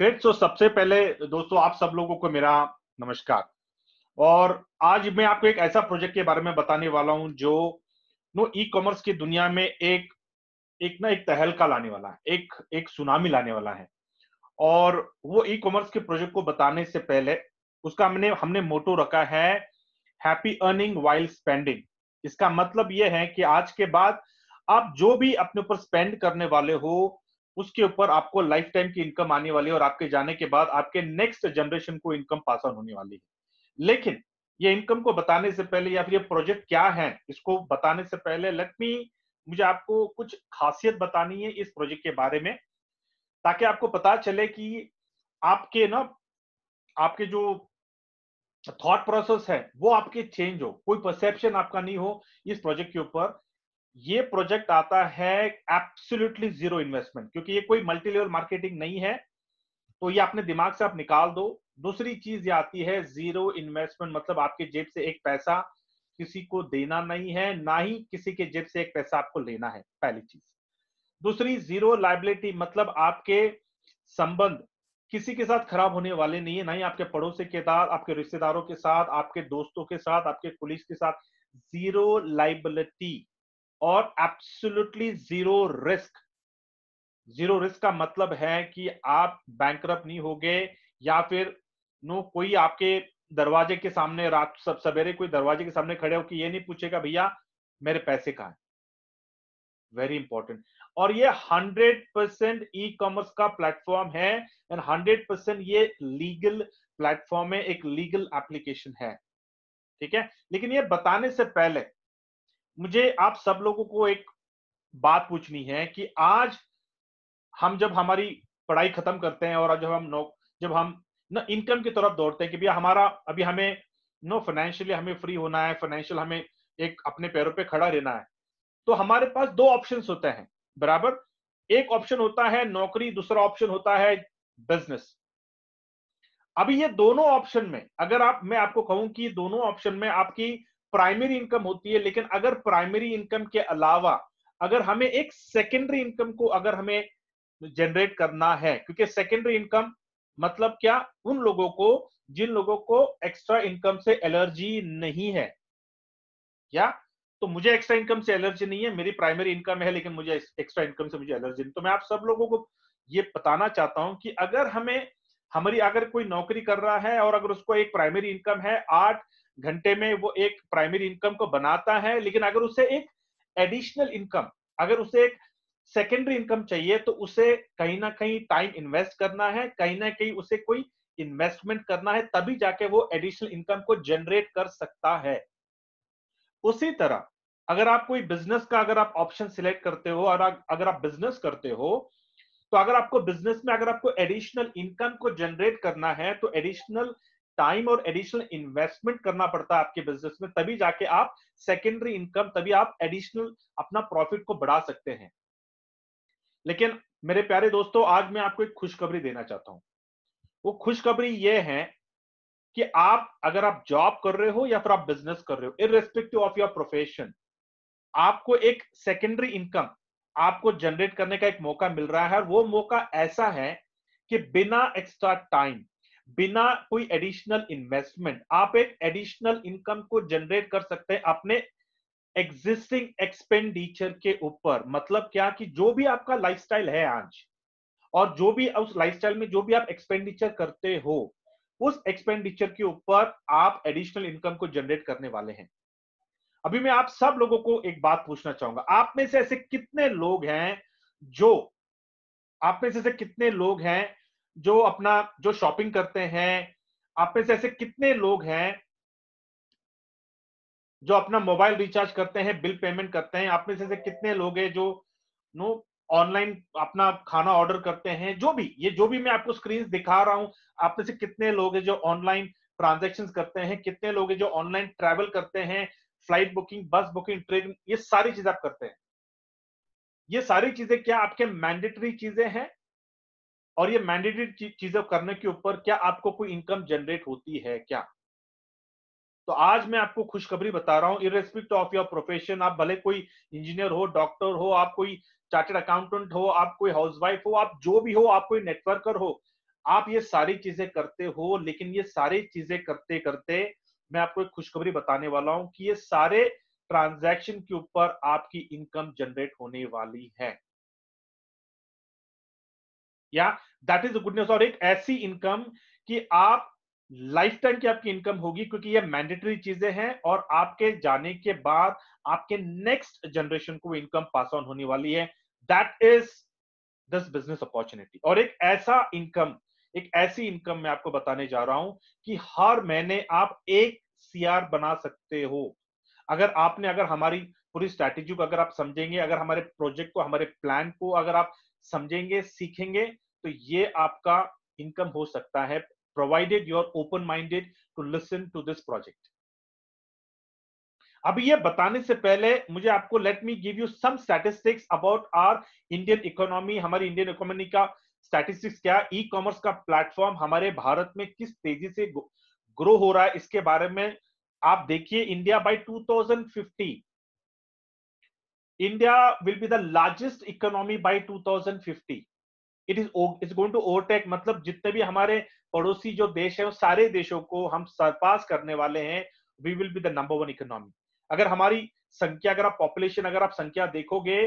Great so सबसे पहले दोस्तों आप सब लोगों को मेरा नमस्कार और आज मैं आपको एक ऐसा प्रोजेक्ट के बारे में बताने वाला हूं जो नो ई कॉमर्स की दुनिया में एक एक ना एक तहलका लाने वाला है एक एक सुनामी लाने वाला है और वो ई कॉमर्स के प्रोजेक्ट को बताने से पहले उसका हमने हमने मोटो रखा है हैप्पी अर्निंग वाइल्ड स्पेंडिंग इसका मतलब यह है कि आज के बाद आप जो भी अपने ऊपर स्पेंड करने वाले हो उसके ऊपर आपको लाइफ टाइम की इनकम आने वाली है और आपके जाने के बाद आपके नेक्स्ट जनरेशन को इनकम पास ऑन होने वाली है लेकिन ये इनकम को बताने से पहले या फिर ये प्रोजेक्ट क्या है इसको बताने से पहले लक्ष्मी मुझे आपको कुछ खासियत बतानी है इस प्रोजेक्ट के बारे में ताकि आपको पता चले कि आपके ना आपके जो थॉट प्रोसेस है वो आपके चेंज हो कोई परसेप्शन आपका नहीं हो इस प्रोजेक्ट के ऊपर ये प्रोजेक्ट आता है एब्सोल्युटली जीरो इन्वेस्टमेंट क्योंकि ये कोई मल्टी लेवल मार्केटिंग नहीं है तो ये अपने दिमाग से आप निकाल दो दूसरी चीज ये आती है जीरो इन्वेस्टमेंट मतलब आपके जेब से एक पैसा किसी को देना नहीं है ना ही किसी के जेब से एक पैसा आपको लेना है पहली चीज दूसरी जीरो लाइबिलिटी मतलब आपके संबंध किसी के साथ खराब होने वाले नहीं है ना ही आपके पड़ोसी के साथ आपके रिश्तेदारों के साथ आपके दोस्तों के साथ आपके पुलिस के साथ जीरो लाइबिलिटी और absolutely zero risk zero risk का मतलब है कि आप बैंक नहीं गए या फिर नो कोई आपके दरवाजे के सामने रात सब सवेरे कोई दरवाजे के सामने खड़े हो कि ये नहीं पूछेगा भैया मेरे पैसे कहाँ है वेरी इंपॉर्टेंट और ये हंड्रेड परसेंट ई कॉमर्स का प्लेटफॉर्म है एंड हंड्रेड परसेंट ये लीगल प्लेटफॉर्म है एक लीगल एप्लीकेशन है ठीक है लेकिन ये बताने से पहले मुझे आप सब लोगों को एक बात पूछनी है कि आज हम जब हमारी पढ़ाई खत्म करते हैं और जब हम नौ जब हम ना इनकम की तरफ दौड़ते हैं कि भैया हमारा अभी हमें नो फाइनेंशियली हमें फ्री होना है फाइनेंशियल हमें एक अपने पैरों पे खड़ा रहना है तो हमारे पास दो ऑप्शन होते हैं बराबर एक ऑप्शन होता है नौकरी दूसरा ऑप्शन होता है बिजनेस अभी ये दोनों ऑप्शन में अगर आप मैं आपको कहूं कि दोनों ऑप्शन में आपकी प्राइमरी इनकम होती है लेकिन अगर प्राइमरी इनकम के अलावा अगर हमें एक सेकेंडरी इनकम को अगर हमें जनरेट करना है क्योंकि सेकेंडरी इनकम मतलब क्या उन लोगों को जिन लोगों को एक्स्ट्रा इनकम से एलर्जी नहीं है क्या तो मुझे एक्स्ट्रा इनकम से एलर्जी नहीं है मेरी प्राइमरी इनकम है लेकिन मुझे एक्स्ट्रा इनकम से मुझे एलर्जी नहीं तो मैं आप सब लोगों को ये बताना चाहता हूं कि अगर हमें हमारी अगर कोई नौकरी कर रहा है और अगर उसको एक प्राइमरी इनकम है आठ घंटे में वो एक प्राइमरी इनकम को बनाता है लेकिन अगर उसे एक एडिशनल इनकम अगर उसे एक सेकेंडरी इनकम चाहिए तो उसे कहीं ना कहीं टाइम इन्वेस्ट करना है कहीं ना कहीं उसे कोई इन्वेस्टमेंट करना है तभी जाके वो एडिशनल इनकम को जनरेट कर सकता है उसी तरह अगर आप कोई बिजनेस का अगर आप ऑप्शन सिलेक्ट करते हो और अगर आप बिजनेस करते हो तो अगर आपको बिजनेस में अगर आपको एडिशनल इनकम को जनरेट करना है तो एडिशनल टाइम और एडिशनल इन्वेस्टमेंट करना पड़ता है आपके बिजनेस में तभी जाके आप सेकेंडरी इनकम तभी आप एडिशनल अपना प्रॉफिट को बढ़ा सकते हैं लेकिन मेरे प्यारे दोस्तों आज मैं आपको एक खुशखबरी देना चाहता हूं वो खुशखबरी ये है कि आप अगर आप जॉब कर रहे हो या फिर आप बिजनेस कर रहे हो इरेस्पेक्टिव ऑफ योर प्रोफेशन आपको एक सेकेंडरी इनकम आपको जनरेट करने का एक मौका मिल रहा है और वो मौका ऐसा है कि बिना एक्स्ट्रा टाइम बिना कोई एडिशनल इन्वेस्टमेंट आप एक एडिशनल इनकम को जनरेट कर सकते हैं अपने एग्जिस्टिंग एक्सपेंडिचर के ऊपर मतलब क्या कि जो भी आपका लाइफस्टाइल है आज और जो भी उस लाइफस्टाइल में जो भी आप एक्सपेंडिचर करते हो उस एक्सपेंडिचर के ऊपर आप एडिशनल इनकम को जनरेट करने वाले हैं अभी मैं आप सब लोगों को एक बात पूछना चाहूंगा आप में से ऐसे कितने लोग हैं जो आप में से ऐसे कितने लोग हैं जो अपना जो शॉपिंग करते हैं आप में से ऐसे कितने लोग हैं जो अपना मोबाइल रिचार्ज करते हैं बिल पेमेंट करते हैं आप में से ऐसे कितने लोग हैं जो नो ऑनलाइन अपना खाना ऑर्डर करते हैं जो भी ये जो भी मैं आपको स्क्रीन दिखा रहा हूं आप में से कितने लोग हैं जो ऑनलाइन ट्रांजेक्शन करते हैं कितने लोग हैं जो ऑनलाइन ट्रेवल करते हैं flight booking bus booking train ये सारी चीजें आप करते हैं ये सारी चीजें क्या आपके मैंडेटरी चीजें हैं और ये मैंडेटेड चीजें करने के ऊपर क्या आपको कोई इनकम जनरेट होती है क्या तो आज मैं आपको खुशखबरी बता रहा हूँ इरेस्पेक्ट ऑफ योर प्रोफेशन आप भले कोई इंजीनियर हो डॉक्टर हो आप कोई चार्टेड अकाउंटेंट हो आप कोई हाउसवाइफ हो आप जो भी हो आप कोई नेटवर्कर हो आप ये सारी चीजें करते हो लेकिन ये सारी चीजें करते करते मैं आपको एक खुशखबरी बताने वाला हूं कि ये सारे ट्रांजैक्शन के ऊपर आपकी इनकम जनरेट होने वाली है या दैट इज गुड न्यूज और एक ऐसी इनकम कि आप लाइफ टाइम की आपकी इनकम होगी क्योंकि ये मैंडेटरी चीजें हैं और आपके जाने के बाद आपके नेक्स्ट जनरेशन को इनकम पास ऑन होने वाली है that is this business opportunity और एक ऐसा इनकम एक ऐसी इनकम मैं आपको बताने जा रहा हूं कि हर महीने आप एक सीआर बना सकते हो अगर आपने अगर हमारी पूरी स्ट्रैटेजी को अगर आप समझेंगे अगर हमारे प्रोजेक्ट को हमारे प्लान को अगर आप समझेंगे सीखेंगे तो ये आपका इनकम हो सकता है provided you are open minded to listen to this project अब ये बताने से पहले मुझे आपको let me give you some statistics about our Indian economy हमारी इंडियन इकोनॉमी का स्टैटिस्टिक्स क्या ई कॉमर्स का प्लेटफॉर्म हमारे भारत में किस तेजी से ग्रो हो रहा है इसके बारे में आप देखिए India by 2050 India will be the largest economy by 2050. It is it's going to overtake मतलब जितने भी हमारे पड़ोसी जो देश हैं सारे देशों को हम सरपास करने वाले हैं we will be the number one economy. अगर हमारी संख्या अगर आप पॉपुलेशन अगर आप संख्या देखोगे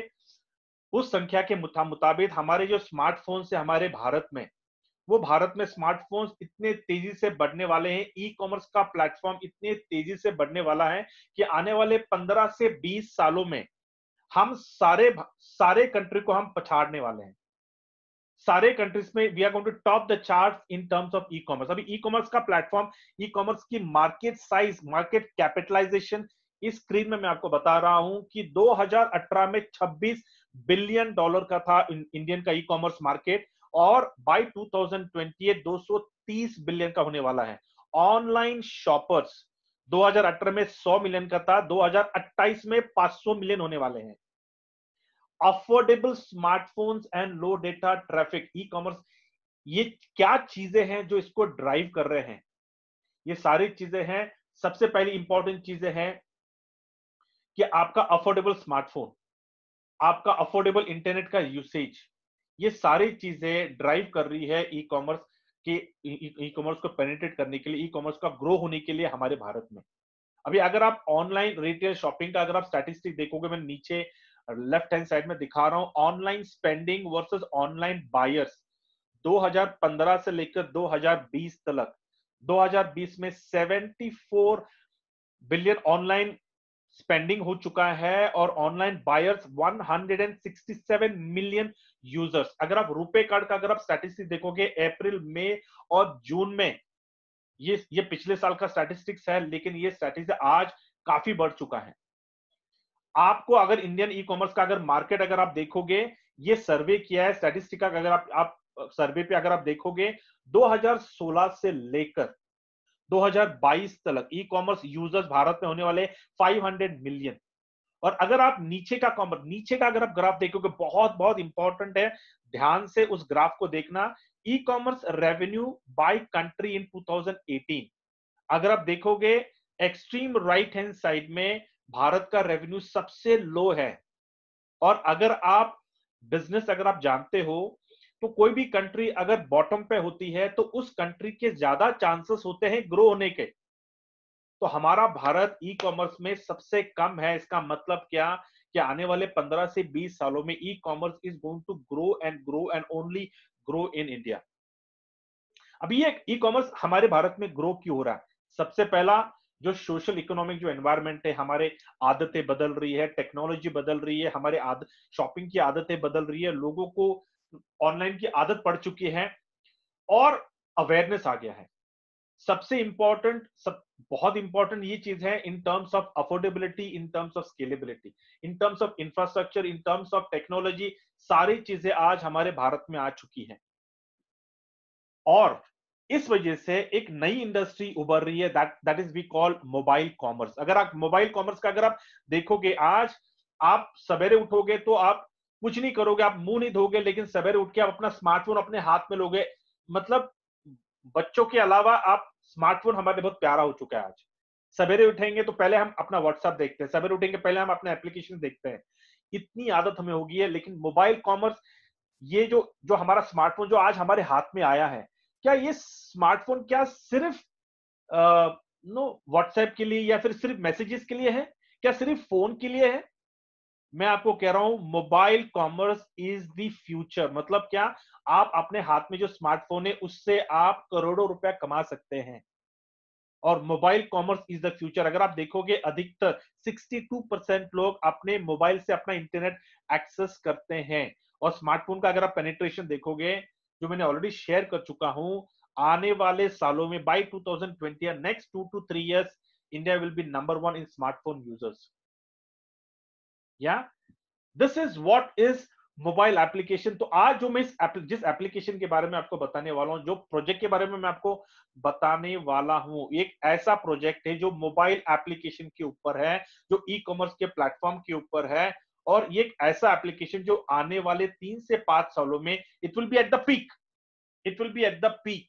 उस संख्या के मुताबिक हमारे जो स्मार्टफोन से हमारे भारत में वो भारत में स्मार्टफोन्स इतने तेजी से बढ़ने वाले हैं ई कॉमर्स का प्लेटफॉर्म इतने तेजी से बढ़ने वाला है कि आने वाले 15 से 20 सालों में हम सारे सारे कंट्री को हम पछाड़ने वाले हैं सारे कंट्रीज में we are going to top the chart in terms of e commerce अभी ई कॉमर्स का प्लेटफॉर्म ई कॉमर्स की मार्केट साइज मार्केट कैपिटलाइजेशन इस स्क्रीन में मैं आपको बता रहा हूं कि 2018 में 26 बिलियन डॉलर का था इंडियन का ई कॉमर्स मार्केट और बाय 2028 230 बिलियन का होने वाला है ऑनलाइन शॉपर्स 2018 में 100 मिलियन का था 2028 में 500 मिलियन होने वाले हैं affordable smartphones and low data traffic e commerce ये क्या चीजें हैं जो इसको ड्राइव कर रहे हैं ये सारी चीजें हैं सबसे पहली इंपॉर्टेंट चीजें हैं कि आपका अफोर्डेबल स्मार्टफोन आपका अफोर्डेबल इंटरनेट का यूसेज ये सारी चीजें ड्राइव कर रही है ई कॉमर्स कि ई कॉमर्स को पेनिट्रेट करने के लिए ई कॉमर्स का ग्रो होने के लिए हमारे भारत में अभी अगर आप ऑनलाइन रिटेल शॉपिंग का अगर आप स्टैटिस्टिक देखोगे मैं नीचे लेफ्ट हैंड साइड में दिखा रहा हूँ online spending versus online buyers 2015 से लेकर 2020 तक 2020 में 74 बिलियन ऑनलाइन स्पेंडिंग हो चुका है और ऑनलाइन बायर्स 167 मिलियन यूजर्स अगर आप रुपए कार्ड का अगर आप स्टैटिस्टिक देखोगे अप्रैल मई और जून में ये ये पिछले साल का स्टैटिस्टिक्स है लेकिन ये स्टैटिस्टिक आज काफी बढ़ चुका है आपको अगर इंडियन ई कॉमर्स का अगर मार्केट अगर आप देखोगे ये सर्वे किया है स्टैटिस्टिक का अगर आप आप सर्वे पे अगर आप देखोगे 2016 से लेकर 2022 तक ई कॉमर्स यूजर्स भारत में होने वाले 500 मिलियन और अगर आप नीचे का कॉमर्स नीचे का अगर आप ग्राफ देखोगे बहुत बहुत इंपॉर्टेंट है ध्यान से उस ग्राफ को देखना e commerce revenue by country in 2018 अगर आप देखोगे एक्सट्रीम राइट हैंड साइड में भारत का रेवेन्यू सबसे लो है और अगर आप बिजनेस अगर आप जानते हो तो कोई भी कंट्री अगर बॉटम पे होती है तो उस कंट्री के ज्यादा चांसेस होते हैं ग्रो होने के तो हमारा भारत ई कॉमर्स में सबसे कम है इसका मतलब क्या कि आने वाले 15 से 20 सालों में e commerce is going to grow and grow and only grow in India अभी ये ई कॉमर्स हमारे भारत में ग्रो क्यों हो रहा है सबसे पहला जो सोशल इकोनॉमिक जो एनवायरमेंट है हमारे आदतें बदल रही है टेक्नोलॉजी बदल रही है हमारे आद, शॉपिंग की आदतें बदल रही है लोगों को ऑनलाइन की आदत पड़ चुकी है और अवेयरनेस आ गया है सबसे इंपॉर्टेंट सब बहुत इंपॉर्टेंट ये चीज है in terms of affordability in terms of scalability in terms of infrastructure in terms of technology सारी चीजें आज हमारे भारत में आ चुकी हैं और इस वजह से एक नई इंडस्ट्री उभर रही है that that is we call mobile commerce अगर आप मोबाइल कॉमर्स का अगर आप देखोगे आज आप सवेरे उठोगे तो आप कुछ नहीं करोगे आप मुंह नहीं धोगे लेकिन सवेरे उठ के आप अपना स्मार्टफोन अपने हाथ में लोगे मतलब बच्चों के अलावा आप स्मार्टफोन हमारे बहुत प्यारा हो चुका है आज सवेरे उठेंगे तो पहले हम अपना व्हाट्सएप देखते हैं सवेरे उठेंगे पहले हम अपना एप्लीकेशन देखते हैं इतनी आदत हमें होगी है लेकिन मोबाइल कॉमर्स ये जो जो हमारा स्मार्टफोन जो आज हमारे हाथ में आया है क्या ये स्मार्टफोन क्या सिर्फ नो व्हाट्सएप के लिए या फिर सिर्फ मैसेजेस के लिए है क्या सिर्फ फोन के लिए है मैं आपको कह रहा हूं mobile commerce is the future मतलब क्या आप अपने हाथ में जो स्मार्टफोन है उससे आप करोड़ों रुपया कमा सकते हैं और mobile commerce is the future अगर आप देखोगे अधिकतर 62 परसेंट लोग अपने मोबाइल से अपना इंटरनेट एक्सेस करते हैं और स्मार्टफोन का अगर आप पेनेट्रेशन देखोगे जो मैंने ऑलरेडी शेयर कर चुका हूं आने वाले सालों में by thousand twenty next two to three years India will be number one in smartphone users या this is what is mobile application तो आज जो मैं इस जिस एप्लीकेशन के बारे में आपको बताने वाला हूँ जो प्रोजेक्ट के बारे में मैं आपको बताने वाला हूँ एक ऐसा प्रोजेक्ट है जो मोबाइल एप्लीकेशन के ऊपर है जो ई कॉमर्स के प्लेटफॉर्म के ऊपर है और ये एक ऐसा एप्लीकेशन जो आने वाले तीन से पांच सालों में it will be at the peak it will be at the peak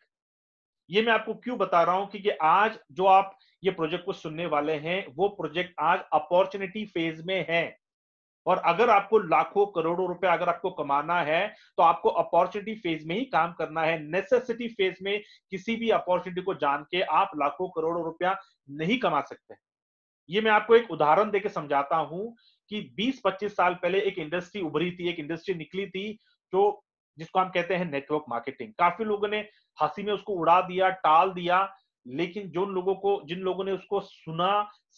ये मैं आपको क्यों बता रहा हूं क्योंकि आज जो आप ये प्रोजेक्ट को सुनने वाले हैं वो प्रोजेक्ट आज अपॉर्चुनिटी फेज में है और अगर आपको लाखों करोड़ों रुपए अगर आपको कमाना है तो आपको अपॉर्चुनिटी फेज में ही काम करना है नेसेसिटी फेज में किसी भी अपॉर्चुनिटी को जान के आप लाखों करोड़ों रुपया नहीं कमा सकते ये मैं आपको एक उदाहरण देकर समझाता हूं कि 20-25 साल पहले एक इंडस्ट्री उभरी थी एक इंडस्ट्री निकली थी जो जिसको हम कहते हैं नेटवर्क मार्केटिंग काफी लोगों ने हंसी में उसको उड़ा दिया टाल दिया लेकिन जो लोगों को जिन लोगों ने उसको सुना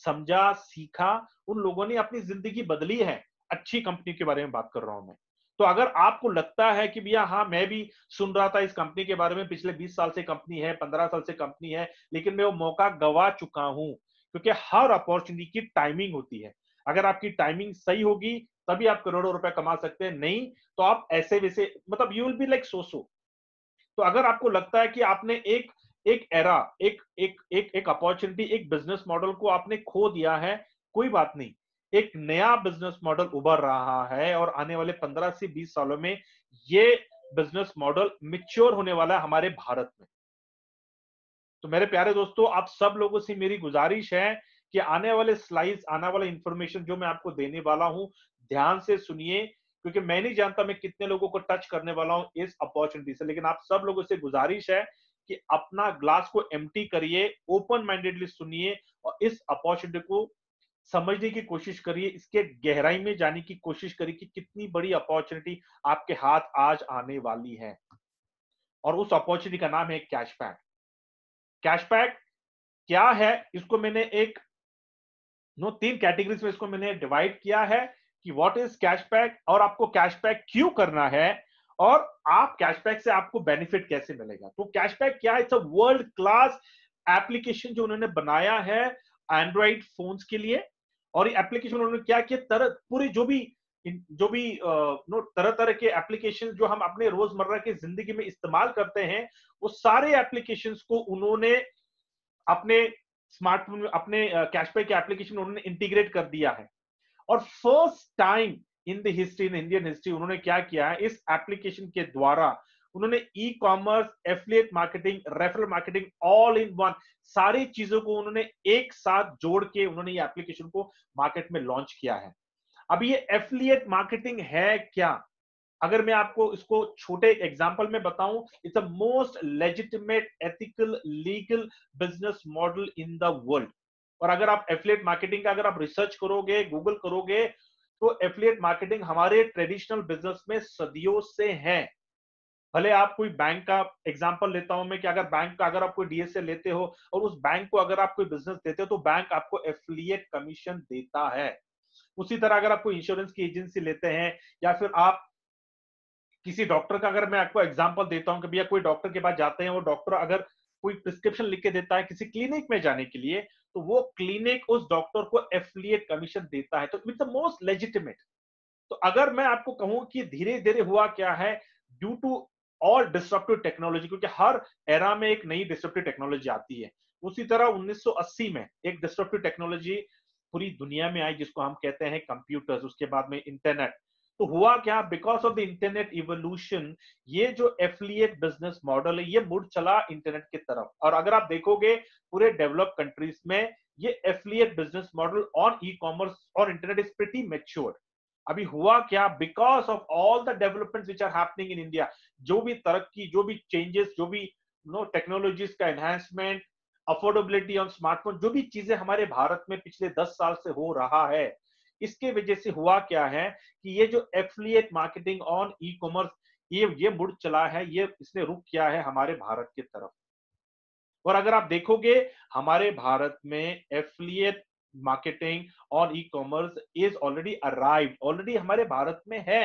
समझा सीखा उन लोगों ने अपनी जिंदगी बदली है अच्छी कंपनी के बारे में बात कर रहा हूं मैं तो अगर आपको लगता है कि भैया हाँ मैं भी सुन रहा था इस कंपनी के बारे में पिछले 20 साल से कंपनी है 15 साल से कंपनी है लेकिन मैं वो मौका गवा चुका हूं क्योंकि हर अपॉर्चुनिटी की टाइमिंग होती है अगर आपकी टाइमिंग सही होगी तभी आप करोड़ों रुपए कमा सकते हैं नहीं तो आप ऐसे वैसे मतलब you will be like so so तो अगर आपको लगता है कि आपने एक एक एरा एक एक एक एक अपॉर्चुनिटी एक बिजनेस मॉडल को आपने खो दिया है कोई बात नहीं एक नया बिजनेस मॉडल उभर रहा है और आने वाले 15 से 20 सालों में ये बिजनेस मॉडल मिच्योर होने वाला है हमारे भारत में तो मेरे प्यारे दोस्तों आप सब लोगों से मेरी गुजारिश है कि आने वाले स्लाइड आने वाला इंफॉर्मेशन जो मैं आपको देने वाला हूं ध्यान से सुनिए क्योंकि मैं नहीं जानता मैं कितने लोगों को टच करने वाला हूं इस अपॉर्चुनिटी से लेकिन आप सब लोगों से गुजारिश है कि अपना ग्लास को एम्प्टी करिए ओपन माइंडेडली सुनिए और इस अपॉर्चुनिटी को समझने की कोशिश करिए इसके गहराई में जाने की कोशिश करिए कि कितनी बड़ी अपॉर्चुनिटी आपके हाथ आज आने वाली है और उस अपॉर्चुनिटी का नाम है कैशबैक कैशबैक क्या है इसको मैंने एक नो तीन कैटेगरीज में इसको मैंने डिवाइड किया है कि व्हाट इज कैशबैक और आपको कैशबैक क्यों करना है और आप कैशबैक से आपको बेनिफिट कैसे मिलेगा तो कैशबैक क्या है it's a world class application जो उन्होंने बनाया है एंड्रॉइड फोन्स के लिए और ये एप्लीकेशन उन्होंने क्या किया तरह पूरे जो भी जो भी नो तरह तरह के एप्लीकेशन जो हम अपने रोजमर्रा की जिंदगी में इस्तेमाल करते हैं वो सारे एप्लीकेशन को उन्होंने अपने स्मार्टफोन में अपने कैशपे के एप्लीकेशन उन्होंने इंटीग्रेट कर दिया है और first time in the history in Indian history उन्होंने क्या किया है इस एप्लीकेशन के द्वारा उन्होंने e commerce affiliate marketing referral marketing all in one सारी चीजों को उन्होंने एक साथ जोड़ के उन्होंने ये एप्लीकेशन को मार्केट में लॉन्च किया है अब ये एफिलियट मार्केटिंग है क्या अगर मैं आपको इसको छोटे एग्जाम्पल में बताऊं it's a most legitimate ethical legal business model in the world और अगर आप एफिलियट मार्केटिंग का अगर आप रिसर्च करोगे गूगल करोगे तो एफिलियट मार्केटिंग हमारे ट्रेडिशनल बिजनेस में सदियों से है भले आप कोई बैंक का एग्जाम्पल लेता हूं मैं कि अगर बैंक का अगर आप कोई डीएसए लेते हो और उस बैंक को अगर आप कोई बिजनेस देते हो तो बैंक आपको एफिलियट कमीशन देता है उसी तरह अगर आप कोई इंश्योरेंस की एजेंसी लेते हैं या फिर आप किसी डॉक्टर का अगर मैं आपको एग्जाम्पल देता हूँ कि भैया कोई डॉक्टर के पास जाते हैं वो डॉक्टर अगर कोई प्रिस्क्रिप्शन लिख के देता है किसी क्लिनिक में जाने के लिए तो वो क्लिनिक उस डॉक्टर को एफिलियट कमीशन देता है तो इट्स द मोस्ट लेजिटिमेट तो अगर मैं आपको कहूं कि धीरे धीरे हुआ क्या है ड्यू टू और डिस्ट्रप्टिव टेक्नोलॉजी क्योंकि हर एरा में एक नई डिस्ट्रप्टिव टेक्नोलॉजी आती है उसी तरह 1980 में एक डिस्ट्रप्टिव टेक्नोलॉजी पूरी दुनिया में आई जिसको हम कहते हैं कंप्यूटर्स उसके बाद में इंटरनेट तो हुआ क्या because of the internet evolution ये जो एफिलियट बिजनेस मॉडल है ये मुड़ चला इंटरनेट की तरफ और अगर आप देखोगे पूरे डेवलप कंट्रीज में ये affiliate business model on e commerce और इंटरनेट इज प्रिटी मेच्योर अभी हुआ क्या because of all the development which are happening in India जो भी तरक्की जो भी चेंजेस जो भी नो टेक्नोलॉजीज का एनहांसमेंट अफोर्डेबिलिटी ऑन स्मार्टफोन जो भी चीजें हमारे भारत में पिछले दस साल से हो रहा है इसके वजह से हुआ क्या है कि ये जो affiliate marketing on e commerce ये ये मुड़ चला है ये इसने रुक किया है हमारे भारत की तरफ और अगर आप देखोगे हमारे भारत में एफिलियट मार्केटिंग और e commerce is already arrived already हमारे भारत में है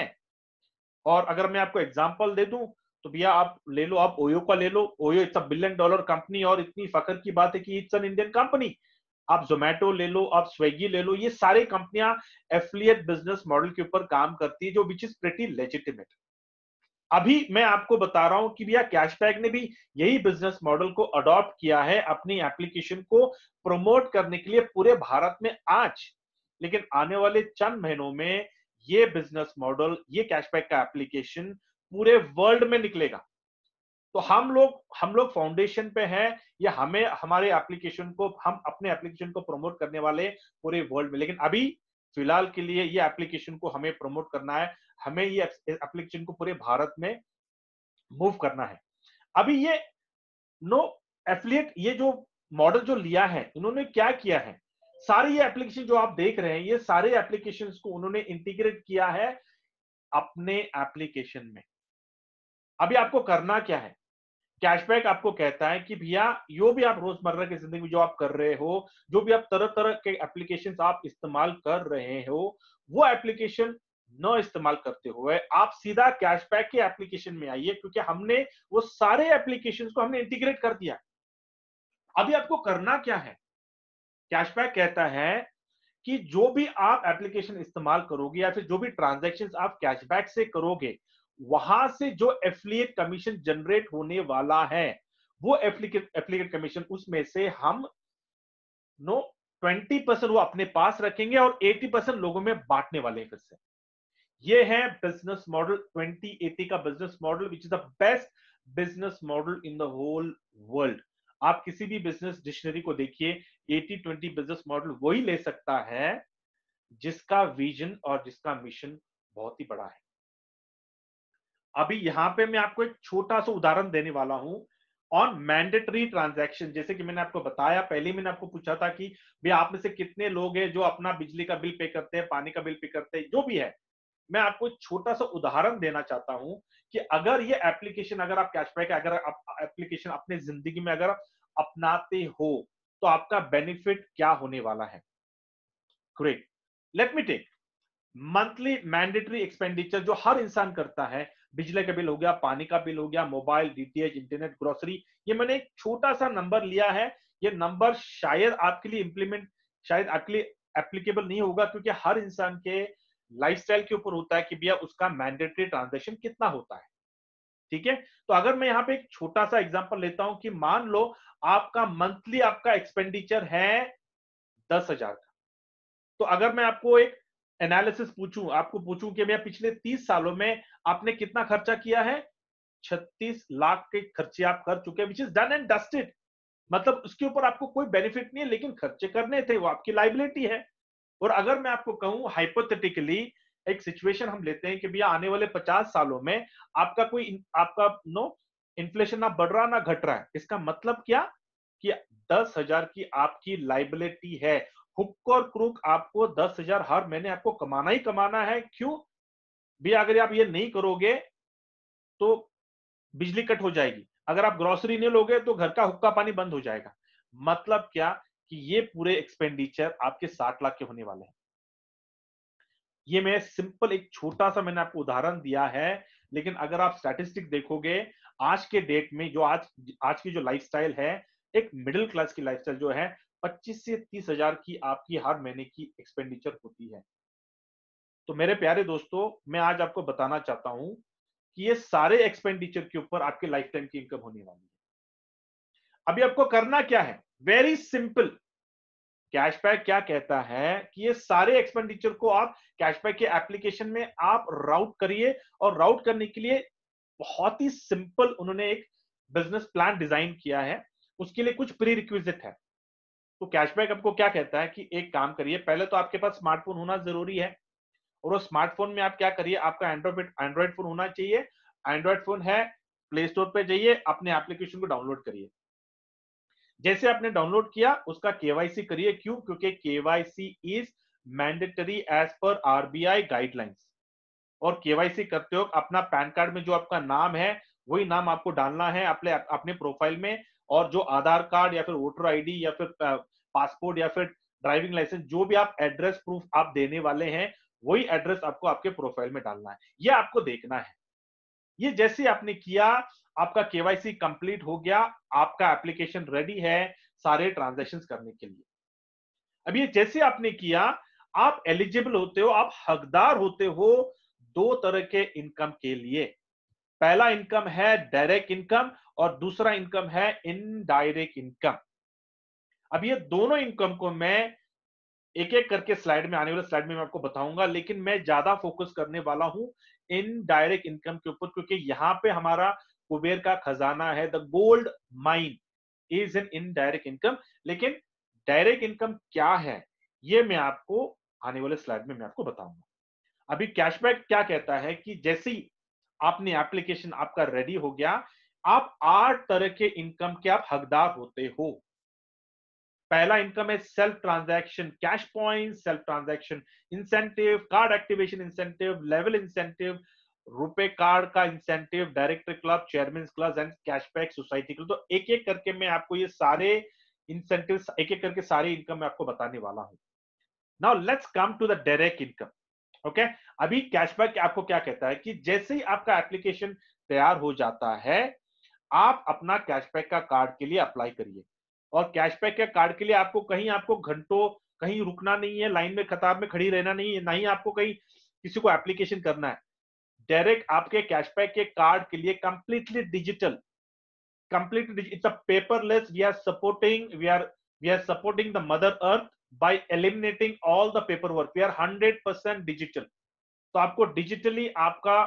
और अगर मैं आपको एग्जाम्पल दे दूं तो भैया आप ले लो आप ओयो का ले लो OYO it's a billion dollar company और इतनी फकर की बात है कि इट्स एन इंडियन कंपनी आप जोमेटो ले लो आप स्वेगी ले लो ये सारी कंपनियां एफिलियट बिजनेस मॉडल के ऊपर काम करती है जो विच इज प्रेटी लेजिटिमेट अभी मैं आपको बता रहा हूं कि भैया कैशबैक ने भी यही बिजनेस मॉडल को अडॉप्ट किया है अपनी एप्लीकेशन को प्रमोट करने के लिए पूरे भारत में आज लेकिन आने वाले चंद महीनों में ये बिजनेस मॉडल ये कैशबैक का एप्लीकेशन पूरे वर्ल्ड में निकलेगा तो हम लोग हम लोग फाउंडेशन पे हैं या हमें हमारे एप्लीकेशन को हम अपने एप्लीकेशन को प्रमोट करने वाले पूरे वर्ल्ड में लेकिन अभी फिलहाल के लिए ये एप्लीकेशन को हमें प्रमोट करना है हमें ये एप्लीकेशन को पूरे भारत में मूव करना है अभी ये नो एफिलियट ये जो मॉडल जो लिया है इन्होंने क्या किया है सारी ये एप्लीकेशन जो आप देख रहे हैं ये सारे एप्लीकेशन को उन्होंने इंटीग्रेट किया है अपने एप्लीकेशन में अभी आपको करना क्या है कैशबैक आपको कहता है कि भैया जो भी आप रोजमर्रा की जिंदगी में जो आप कर रहे हो जो भी आप तरह तरह के एप्लीकेशन आप इस्तेमाल कर रहे हो वो एप्लीकेशन न इस्तेमाल करते हुए आप सीधा कैशबैक के एप्लीकेशन में आइए क्योंकि हमने वो सारे एप्लीकेशन को हमने इंटीग्रेट कर दिया अभी आपको करना क्या है कैशबैक कहता है कि जो भी आप एप्लीकेशन इस्तेमाल करोगे या फिर जो भी ट्रांजेक्शन आप कैशबैक से करोगे वहां से जो एफिलियट कमीशन जनरेट होने वाला है वो एफिलियट एप्लीकेट कमीशन उसमें से हम नो ट्वेंटी परसेंट वो अपने पास रखेंगे और एटी परसेंट लोगों में बांटने वाले हैं फिर से ये है बिजनेस मॉडल ट्वेंटी एटी का business model which is the best business model in the whole world आप किसी भी बिजनेस डिक्शनरी को देखिए एटी ट्वेंटी बिजनेस मॉडल वही ले सकता है जिसका विजन और जिसका मिशन बहुत ही बड़ा है अभी यहाँ पे मैं आपको एक छोटा सा उदाहरण देने वाला हूँ ऑन मैंडेटरी ट्रांजेक्शन जैसे कि मैंने आपको बताया पहले मैंने आपको पूछा था कि भाई आप में से कितने लोग हैं जो अपना बिजली का बिल पे करते हैं पानी का बिल पे करते हैं जो भी है मैं आपको एक छोटा सा उदाहरण देना चाहता हूं कि अगर ये एप्लीकेशन अगर आप कैशबैक अगर आप एप्लीकेशन अपने जिंदगी में अगर अपनाते हो तो आपका बेनिफिट क्या होने वाला है great let me take monthly mandatory expenditure जो हर इंसान करता है बिजली का बिल हो गया पानी का बिल हो गया मोबाइल डीटीएच इंटरनेट ग्रोसरी ये मैंने एक छोटा सा नंबर लिया है ये नंबर शायद आपके लिए इम्प्लीमेंट शायद आपके लिए एप्लीकेबल नहीं होगा क्योंकि हर इंसान के लाइफस्टाइल के ऊपर होता है कि भैया उसका मैंडेटरी ट्रांजेक्शन कितना होता है ठीक है तो अगर मैं यहाँ पे एक छोटा सा एग्जाम्पल लेता हूं कि मान लो आपका मंथली आपका एक्सपेंडिचर है दस हजार का तो अगर मैं आपको एक एनालिसिस पूछूं आपको पूछूं कि भैया पिछले तीस सालों में आपने कितना खर्चा किया है छत्तीस लाख के खर्चे आप कर चुके हैं which is done and dusted मतलब उसके ऊपर आपको कोई बेनिफिट नहीं है लेकिन खर्चे करने थे वो आपकी लाइबिलिटी है और अगर मैं आपको कहूं हाइपोथेटिकली एक सिचुएशन हम लेते हैं कि भैया आने वाले पचास सालों में आपका कोई आपका नो इन्फ्लेशन ना बढ़ रहा ना घट रहा है इसका मतलब क्या कि दस हजार की आपकी लाइबिलिटी है हुक और क्रूक आपको दस हजार हर महीने आपको कमाना ही कमाना है क्यों भी अगर आप ये नहीं करोगे तो बिजली कट हो जाएगी अगर आप ग्रोसरी नहीं लोगे तो घर का हुक्का पानी बंद हो जाएगा मतलब क्या कि ये पूरे एक्सपेंडिचर आपके साठ लाख के होने वाले हैं ये मैं सिंपल एक छोटा सा मैंने आपको उदाहरण दिया है लेकिन अगर आप स्टैटिस्टिक देखोगे आज के डेट में जो आज आज की जो लाइफस्टाइल है एक मिडिल क्लास की लाइफस्टाइल जो है 25 से तीस हजार की आपकी हर महीने की एक्सपेंडिचर होती है तो मेरे प्यारे दोस्तों मैं आज आपको बताना चाहता हूं कि ये सारे एक्सपेंडिचर के ऊपर आपके लाइफ टाइम की इनकम होने वाली है अभी आपको करना क्या है वेरी सिंपल कैशबैक क्या कहता है कि ये सारे एक्सपेंडिचर को आप कैशबैक के एप्लीकेशन में आप राउट करिए और राउट करने के लिए बहुत ही सिंपल उन्होंने एक बिजनेस प्लान डिजाइन किया है उसके लिए कुछ प्री रिक्विजिट है तो कैशबैक आपको क्या कहता है कि एक काम करिए पहले तो आपके पास स्मार्टफोन होना जरूरी है और वो स्मार्टफोन में आप क्या करिए आपका एंड्रॉइड एंड्रॉइड फोन होना चाहिए एंड्रॉइड फोन है प्ले स्टोर पे जाइए अपने एप्लीकेशन को डाउनलोड करिए जैसे आपने डाउनलोड किया उसका केवाईसी करिए क्यों क्योंकि KYC is mandatory as per RBI guidelines और केवाईसी करते हो अपना पैन कार्ड में जो आपका नाम है वही नाम आपको डालना है अपने अपने प्रोफाइल में और जो आधार कार्ड या फिर वोटर आईडी या फिर पासपोर्ट या फिर ड्राइविंग लाइसेंस जो भी आप एड्रेस प्रूफ आप देने वाले हैं वही एड्रेस आपको आपके प्रोफाइल में डालना है ये आपको देखना है ये जैसे आपने किया आपका केवाईसी कंप्लीट हो गया आपका एप्लीकेशन रेडी है सारे ट्रांजेक्शन करने के लिए अब ये जैसे आपने किया आप एलिजिबल होते हो आप हकदार होते हो दो तरह के इनकम के लिए पहला इनकम है डायरेक्ट इनकम और दूसरा इनकम है इनडायरेक्ट इनकम अब ये दोनों इनकम को मैं एक एक करके स्लाइड में आने वाले स्लाइड में मैं आपको बताऊंगा लेकिन मैं ज्यादा फोकस करने वाला हूँ इन डायरेक्ट इनकम के ऊपर क्योंकि यहाँ पे हमारा कुबेर का खजाना है the gold mine is in indirect income लेकिन डायरेक्ट इनकम क्या है ये मैं आपको आने वाले स्लाइड में मैं आपको बताऊंगा अभी कैशबैक क्या कहता है कि जैसे ही आपने एप्लीकेशन आपका रेडी हो गया आप आठ तरह के इनकम के आप हकदार होते हो पहला इनकम है self transaction cash points self transaction incentive card activation incentive level incentive रुपए कार्ड का incentive director club chairman club and cashback society club तो एक एक करके मैं आपको ये सारे इंसेंटिव एक एक करके सारे इनकम मैं आपको बताने वाला हूं now let's come to the direct income okay अभी कैशबैक आपको क्या कहता है कि जैसे ही आपका एप्लीकेशन तैयार हो जाता है आप अपना कैशबैक का कार्ड के लिए अप्लाई करिए और कैशबैक के कार्ड के लिए आपको कहीं आपको घंटों कहीं रुकना नहीं है लाइन में खताब में खड़ी रहना नहीं है ना ही आपको कहीं किसी को एप्लीकेशन करना है डायरेक्ट आपके कैशबैक के कार्ड के लिए completely digital complete it's a paperless we are supporting we are we are supporting the mother earth by eliminating all the paper work we are hundred percent digital तो आपको digitally आपका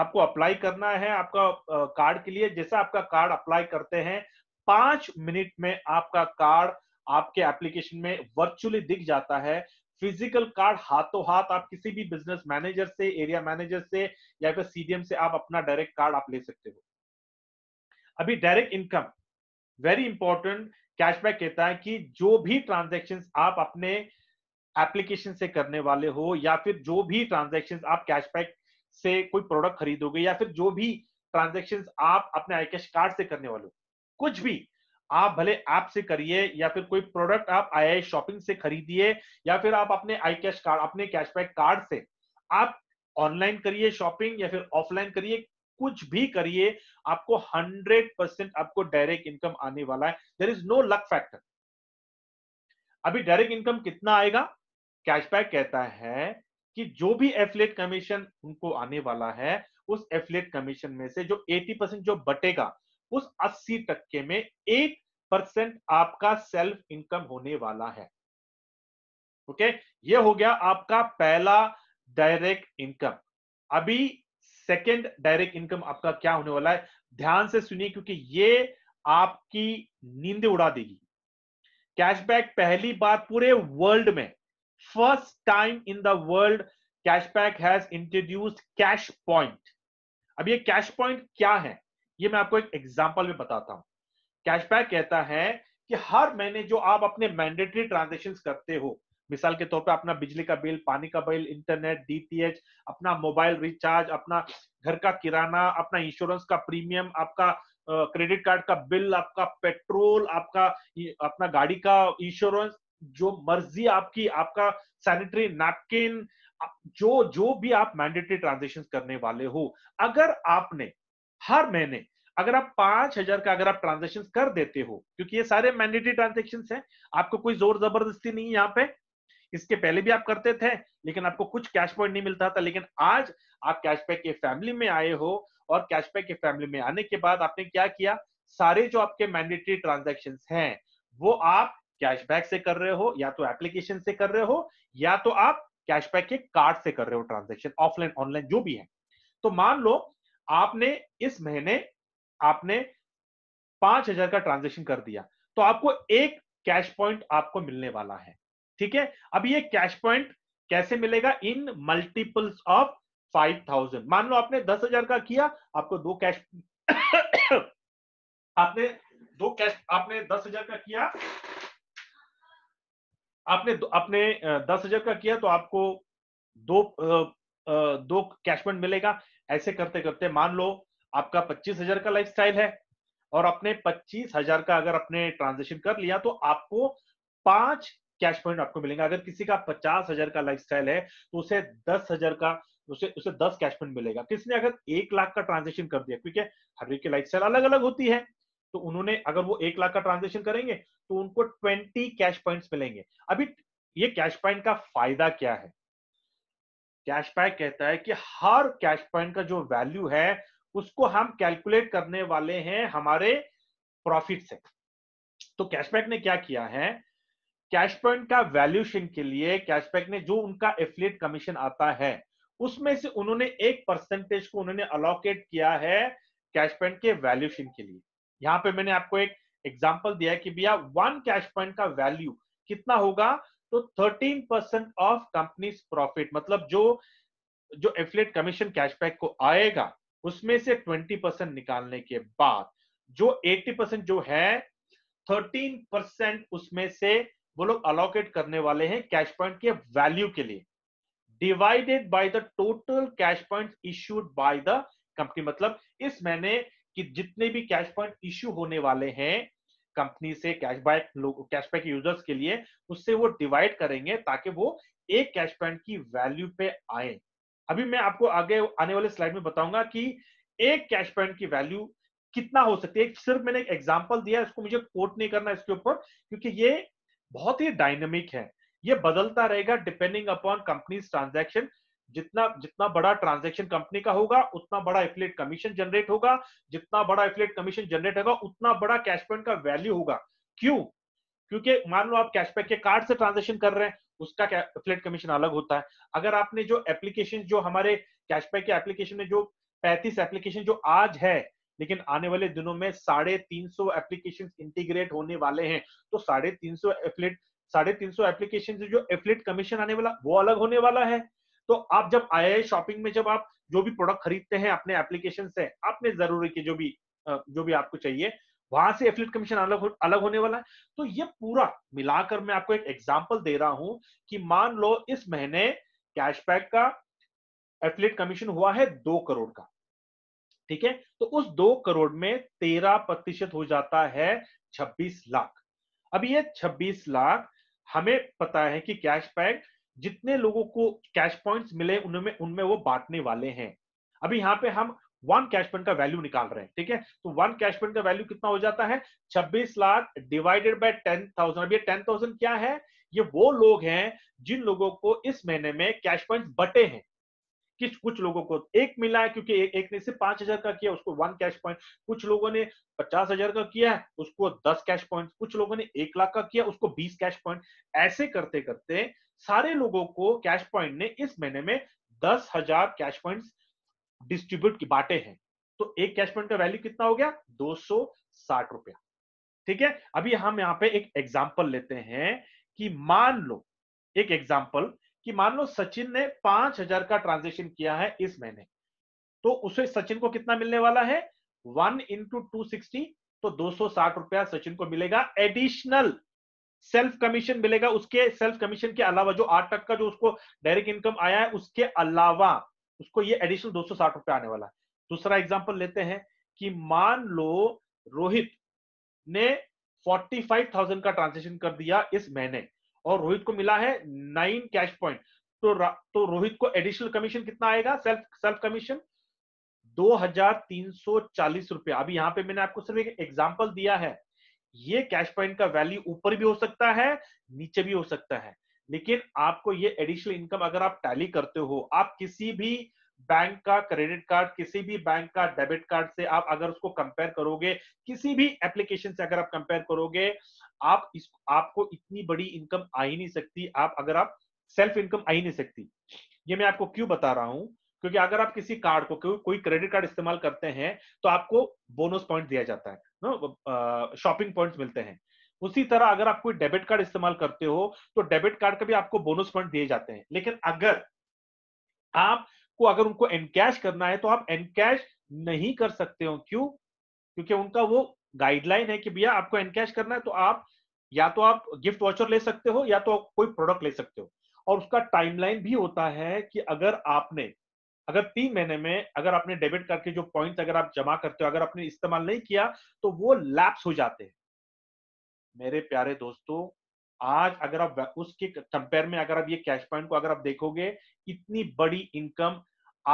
आपको apply करना है आपका card के लिए जैसा आपका कार्ड अप्लाई करते हैं पांच मिनट में आपका कार्ड आपके एप्लीकेशन में वर्चुअली दिख जाता है फिजिकल कार्ड हाथों हाथ आप किसी भी बिजनेस मैनेजर से एरिया मैनेजर से या फिर सीडीएम से आप अपना डायरेक्ट कार्ड आप ले सकते हो अभी direct income very important cashback कहता है कि जो भी ट्रांजेक्शन आप अपने एप्लीकेशन से करने वाले हो या फिर जो भी ट्रांजेक्शन आप कैशबैक से कोई प्रोडक्ट खरीदोगे या फिर जो भी ट्रांजेक्शन आप अपने आई कार्ड से करने वाले हो कुछ भी आप भले ऐप से करिए या फिर कोई प्रोडक्ट आप आई शॉपिंग से खरीदिए या फिर आप अपने आई कैश कार्ड अपने कैशबैक कार्ड से आप ऑनलाइन करिए शॉपिंग या फिर ऑफलाइन करिए कुछ भी करिए आपको हंड्रेड परसेंट आपको डायरेक्ट इनकम आने वाला है there is no luck factor अभी डायरेक्ट इनकम कितना आएगा कैशबैक कहता है कि जो भी एफलेट कमीशन उनको आने वाला है उस एफलेट कमीशन में से जो 80 परसेंट जो बटेगा उस 80 टक्के में एक परसेंट आपका सेल्फ इनकम होने वाला है ओके okay? ये हो गया आपका पहला डायरेक्ट इनकम अभी सेकंड डायरेक्ट इनकम आपका क्या होने वाला है ध्यान से सुनिए क्योंकि ये आपकी नींद उड़ा देगी कैशबैक पहली बार पूरे वर्ल्ड में first time in the world cashback has introduced cash point अब ये कैश पॉइंट क्या है ये मैं आपको एक एग्जाम्पल में बताता हूँ कैशबैक कहता है कि हर महीने जो आप अपने मैंडेटरी ट्रांजेक्शन करते हो मिसाल के तौर पर अपना बिजली का बिल पानी का बिल इंटरनेट डीटीएच अपना मोबाइल रिचार्ज अपना घर का किराना अपना इंश्योरेंस का प्रीमियम आपका क्रेडिट कार्ड का बिल आपका पेट्रोल आपका अपना गाड़ी का इंश्योरेंस जो मर्जी आपकी आपका सैनिटरी नैपकिन जो जो भी आप मैंडेटरी ट्रांजेक्शन करने वाले हो अगर आपने हर महीने अगर आप पांच हजार का अगर आप ट्रांजेक्शन कर देते हो क्योंकि ये सारे मैंडेटरी ट्रांजेक्शन है आपको कोई जोर जबरदस्ती नहीं यहाँ पे इसके पहले भी आप करते थे लेकिन आपको कुछ कैश पॉइंट नहीं मिलता था लेकिन आज आप कैशबैक के फैमिली में आए हो और कैशबैक के फैमिली में आने के बाद आपने क्या किया सारे जो आपके मैंडेटरी ट्रांजेक्शन हैं वो आप कैशबैक से कर रहे हो या तो एप्लीकेशन से कर रहे हो या तो आप कैशबैक के कार्ड से कर रहे हो ट्रांजेक्शन ऑफलाइन ऑनलाइन जो भी है तो मान लो आपने इस महीने आपने पांच हजार का ट्रांजेक्शन कर दिया तो आपको एक कैश पॉइंट आपको मिलने वाला है ठीक है अब ये कैश पॉइंट कैसे मिलेगा in multiples of five thousand मान लो आपने दस हजार का किया आपको दो कैश आपने दो कैश आपने दस हजार का किया आपने अपने दस हजार का किया तो आपको दो आ, आ, दो कैश पॉइंट मिलेगा ऐसे करते करते मान लो आपका पच्चीस हजार का लाइफ स्टाइल है और आपने पच्चीस हजार का अगर आपने ट्रांजेक्शन कर लिया तो आपको पांच कैश पॉइंट आपको मिलेंगे अगर किसी का पचास हजार का लाइफ स्टाइल है तो उसे दस हजार का उसे उसे दस कैश पॉइंट मिलेगा किसने अगर एक लाख का ट्रांजेक्शन कर दिया क्योंकि हर एक की लाइफ अलग अलग होती है तो उन्होंने अगर वो एक लाख का ट्रांजेक्शन करेंगे तो उनको ट्वेंटी कैश पॉइंट मिलेंगे अभी ये कैश पॉइंट का फायदा क्या है कैशबैक कहता है कि हर कैश पॉइंट का जो वैल्यू है उसको हम कैलकुलेट करने वाले हैं हमारे प्रॉफिट से तो कैशबैक ने क्या किया है कैश पॉइंट का वैल्यूशन के लिए कैशबैक ने जो उनका एफिलेट कमीशन आता है उसमें से उन्होंने एक परसेंटेज को उन्होंने अलोकेट किया है कैश पॉइंट के वैल्यूशन के लिए यहां पे मैंने आपको एक एग्जाम्पल दिया है कि भैया वन कैश पॉइंट का वैल्यू कितना होगा तो 13 परसेंट ऑफ कंपनी प्रॉफिट मतलब जो जो एफिलेट कमीशन कैशबैक को आएगा उसमें से 20 परसेंट निकालने के बाद जो 80 परसेंट जो है 13 परसेंट उसमें से वो लोग अलोकेट करने वाले हैं कैश पॉइंट के वैल्यू के लिए divided by the total cash point issued by the company मतलब इस महीने कि जितने भी कैश पॉइंट इश्यू होने वाले हैं कंपनी से कैशबैक कैशबैक यूजर्स के लिए उससे वो डिवाइड करेंगे ताकि वो एक कैश पॉइंट की वैल्यू पे आए अभी मैं आपको आगे आने वाले स्लाइड में बताऊंगा कि एक कैश पॉइंट की वैल्यू कितना हो सकती है सिर्फ मैंने एक एग्जाम्पल दिया इसको मुझे कोट नहीं करना इसके ऊपर क्योंकि ये बहुत ही डायनेमिक है ये बदलता रहेगा डिपेंडिंग अपॉन कंपनीज ट्रांजेक्शन जितना जितना बड़ा ट्रांजैक्शन कंपनी का होगा उतना बड़ा एफिलेट कमीशन जनरेट होगा जितना बड़ा एफिलेट कमीशन जनरेट होगा उतना बड़ा कैश पॉइंट का वैल्यू होगा क्यों क्योंकि मान लो आप कैशबैक के कार्ड से ट्रांजेक्शन कर रहे हैं उसका एफिलेट कमीशन अलग होता है अगर आपने जो एप्लीकेशन जो हमारे कैशबैक के एप्लीकेशन में जो पैंतीस एप्लीकेशन जो आज है लेकिन आने वाले दिनों में साढ़े तीन सौ एप्लीकेशन इंटीग्रेट होने वाले हैं तो साढ़े तीन सौ एफलेट साढ़े तीन सौ एप्लीकेशन से जो एफलेट कमीशन आने वाला वो अलग होने वाला है तो आप जब आई शॉपिंग में जब आप जो भी प्रोडक्ट खरीदते हैं अपने एप्लीकेशन से अपने जरूरी के जो भी जो भी आपको चाहिए वहां से एफिलेट कमीशन अलग अलग होने वाला है तो ये पूरा मिलाकर मैं आपको एक एग्जाम्पल दे रहा हूं कि मान लो इस महीने कैशबैक का एफिलेट कमीशन हुआ है दो करोड़ का ठीक है तो उस दो करोड़ में तेरह प्रतिशत हो जाता है छब्बीस लाख अब ये छब्बीस लाख हमें पता है कि कैशबैक जितने लोगों को कैश पॉइंट्स मिले उनमें उनमें वो बांटने वाले हैं अभी यहाँ पे हम वन कैश पॉइंट का वैल्यू निकाल रहे हैं ठीक है तो वन कैश पॉइंट का वैल्यू कितना हो जाता है छब्बीस लाख डिवाइडेड बाय थाउजेंड अभी टेन थाउजेंड क्या है ये वो लोग हैं जिन लोगों को इस महीने में कैश पॉइंट बटे हैं किस कुछ लोगों को एक मिला है क्योंकि एक, एक ने सिर्फ पांच हजार का किया उसको वन कैश पॉइंट कुछ लोगों ने पचास हजार का किया है उसको दस कैश पॉइंट कुछ लोगों ने एक लाख का किया उसको बीस कैश पॉइंट ऐसे करते करते सारे लोगों को कैश पॉइंट ने इस महीने में दस हजार कैश पॉइंट डिस्ट्रीब्यूट बांटे हैं तो एक कैश पॉइंट का वैल्यू कितना हो गया दो सौ साठ रुपया ठीक है अभी हम यहाँ पे एक एग्जाम्पल लेते हैं कि मान लो एक एग्जाम्पल कि मान लो सचिन ने पांच हजार का ट्रांजेक्शन किया है इस महीने तो उसे सचिन को कितना मिलने वाला है वन इंटू टू सिक्सटी तो दो सौ साठ रुपया सचिन को मिलेगा एडिशनल सेल्फ कमीशन मिलेगा उसके सेल्फ कमीशन के अलावा जो आठ का जो उसको डायरेक्ट इनकम आया है उसके अलावा उसको ये एडिशनल दो सौ आने वाला है दूसरा एग्जाम्पल लेते हैं कि मान लो रोहित ने 45,000 का ट्रांजेक्शन कर दिया इस महीने और रोहित को मिला है नाइन कैश पॉइंट तो तो रोहित को एडिशनल कमीशन कितना आएगा सेल्फ सेल्फ कमीशन दो हजार तीन सौ चालीस रुपया अभी यहाँ पे मैंने आपको सिर्फ एक एग्जाम्पल दिया है ये कैश पॉइंट का वैल्यू ऊपर भी हो सकता है नीचे भी हो सकता है लेकिन आपको ये एडिशनल इनकम अगर आप टैली करते हो आप किसी भी बैंक का क्रेडिट कार्ड किसी भी बैंक का डेबिट कार्ड से आप अगर उसको कंपेयर करोगे किसी भी एप्लीकेशन से अगर आप कंपेयर करोगे आप इस आपको इतनी बड़ी इनकम आ ही नहीं सकती आप अगर आप सेल्फ इनकम आ ही नहीं सकती ये मैं आपको क्यों बता रहा हूं क्योंकि अगर आप किसी कार्ड को कोई क्रेडिट कार्ड इस्तेमाल करते हैं तो आपको बोनस पॉइंट दिया जाता है नो शॉपिंग पॉइंट्स मिलते हैं उसी तरह अगर आप कोई डेबिट कार्ड इस्तेमाल करते हो तो डेबिट कार्ड का भी आपको बोनस पॉइंट दिए जाते हैं लेकिन अगर आपको अगर उनको एनकैश करना है तो आप एनकैश नहीं कर सकते हो क्यों क्योंकि उनका वो गाइडलाइन है कि भैया आपको एनकैश करना है तो आप या तो आप गिफ्ट वॉचर ले सकते हो या तो कोई प्रोडक्ट ले सकते हो और उसका टाइमलाइन भी होता है कि अगर आपने अगर तीन महीने में अगर आपने डेबिट करके जो पॉइंट अगर आप जमा करते हो अगर आपने इस्तेमाल नहीं किया तो वो लैप्स हो जाते हैं मेरे प्यारे दोस्तों आज अगर आप उसके कंपेयर में अगर आप ये कैश पॉइंट को अगर आप देखोगे इतनी बड़ी इनकम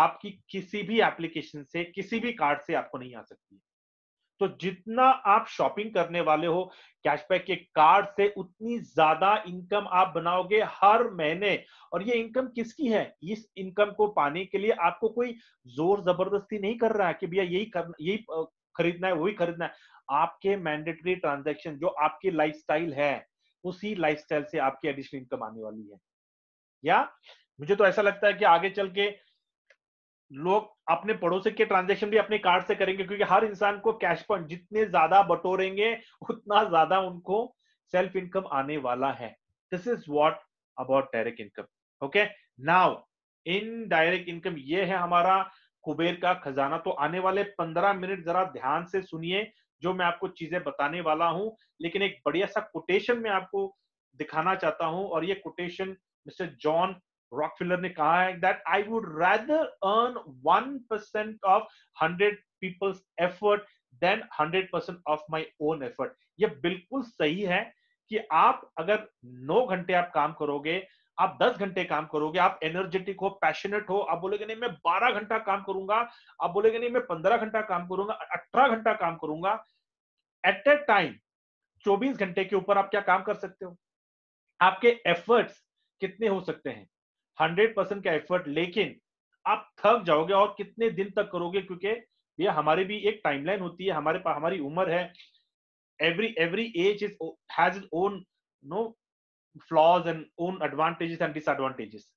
आपकी किसी भी एप्लीकेशन से किसी भी कार्ड से आपको नहीं आ सकती तो जितना आप शॉपिंग करने वाले हो कैशबैक के कार्ड से उतनी ज्यादा इनकम आप बनाओगे हर महीने और ये इनकम किसकी है इस इनकम को पाने के लिए आपको कोई जोर जबरदस्ती नहीं कर रहा है कि भैया यही कर यही खरीदना है वही खरीदना है आपके मैंडेटरी ट्रांजेक्शन जो आपकी लाइफस्टाइल है उसी लाइफस्टाइल से आपकी एडिशनल इनकम आने वाली है या मुझे तो ऐसा लगता है कि आगे चल के लोग अपने पड़ोसी के ट्रांजेक्शन भी अपने कार्ड से करेंगे क्योंकि हर इंसान को कैश पॉइंट जितने ज्यादा बटोरेंगे उतना ज्यादा उनको सेल्फ इनकम आने वाला है this is what about direct income okay now in direct income ये है हमारा कुबेर का खजाना तो आने वाले पंद्रह मिनट जरा ध्यान से सुनिए जो मैं आपको चीजें बताने वाला हूं लेकिन एक बढ़िया सा कोटेशन में आपको दिखाना चाहता हूं और ये कोटेशन मिस्टर जॉन रॉकफिलर ने कहा है that I would rather earn one percent of hundred people's effort than hundred percent of my own effort ये बिल्कुल सही है कि आप अगर नौ घंटे आप काम करोगे आप दस घंटे काम करोगे आप एनर्जेटिक हो पैशनेट हो आप बोलेगे नहीं मैं बारह घंटा काम करूंगा आप बोलेगे नहीं मैं पंद्रह घंटा काम करूंगा अठारह घंटा काम करूंगा एट ए टाइम चौबीस घंटे के ऊपर आप क्या काम कर सकते हो आपके एफर्ट्स कितने हो सकते हैं हंड्रेड परसेंट का एफर्ट लेकिन आप थक जाओगे और कितने दिन तक करोगे क्योंकि ये हमारी भी एक टाइमलाइन होती है हमारे पास हमारी उम्र है every every age is has own no flaws and own advantages and disadvantages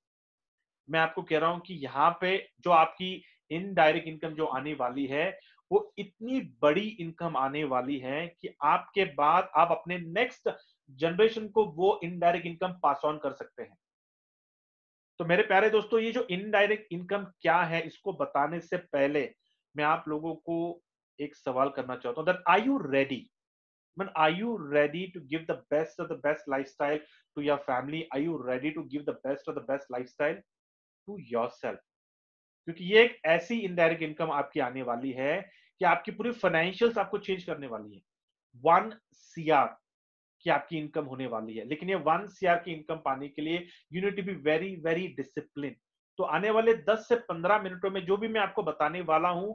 मैं आपको कह रहा हूं कि यहाँ पे जो आपकी इनडायरेक्ट इनकम जो आने वाली है वो इतनी बड़ी इनकम आने वाली है कि आपके बाद आप अपने नेक्स्ट जनरेशन को वो इनडायरेक्ट इनकम पास ऑन कर सकते हैं तो मेरे प्यारे दोस्तों ये जो इनडायरेक्ट इनकम क्या है इसको बताने से पहले मैं आप लोगों को एक सवाल करना चाहता हूँ that are you ready man are you ready to give the best of the best life style to your family are you ready to give the best of the best style to self क्योंकि ये एक ऐसी indirect income आपकी आने वाली है कि आपकी पूरी फाइनेंशियल आपको चेंज करने वाली है वन सीआर कि आपकी इनकम होने वाली है लेकिन ये वन सीआर की इनकम पाने के लिए you need to be very very discipline तो आने वाले 10 से 15 मिनटों में जो भी मैं आपको बताने वाला हूं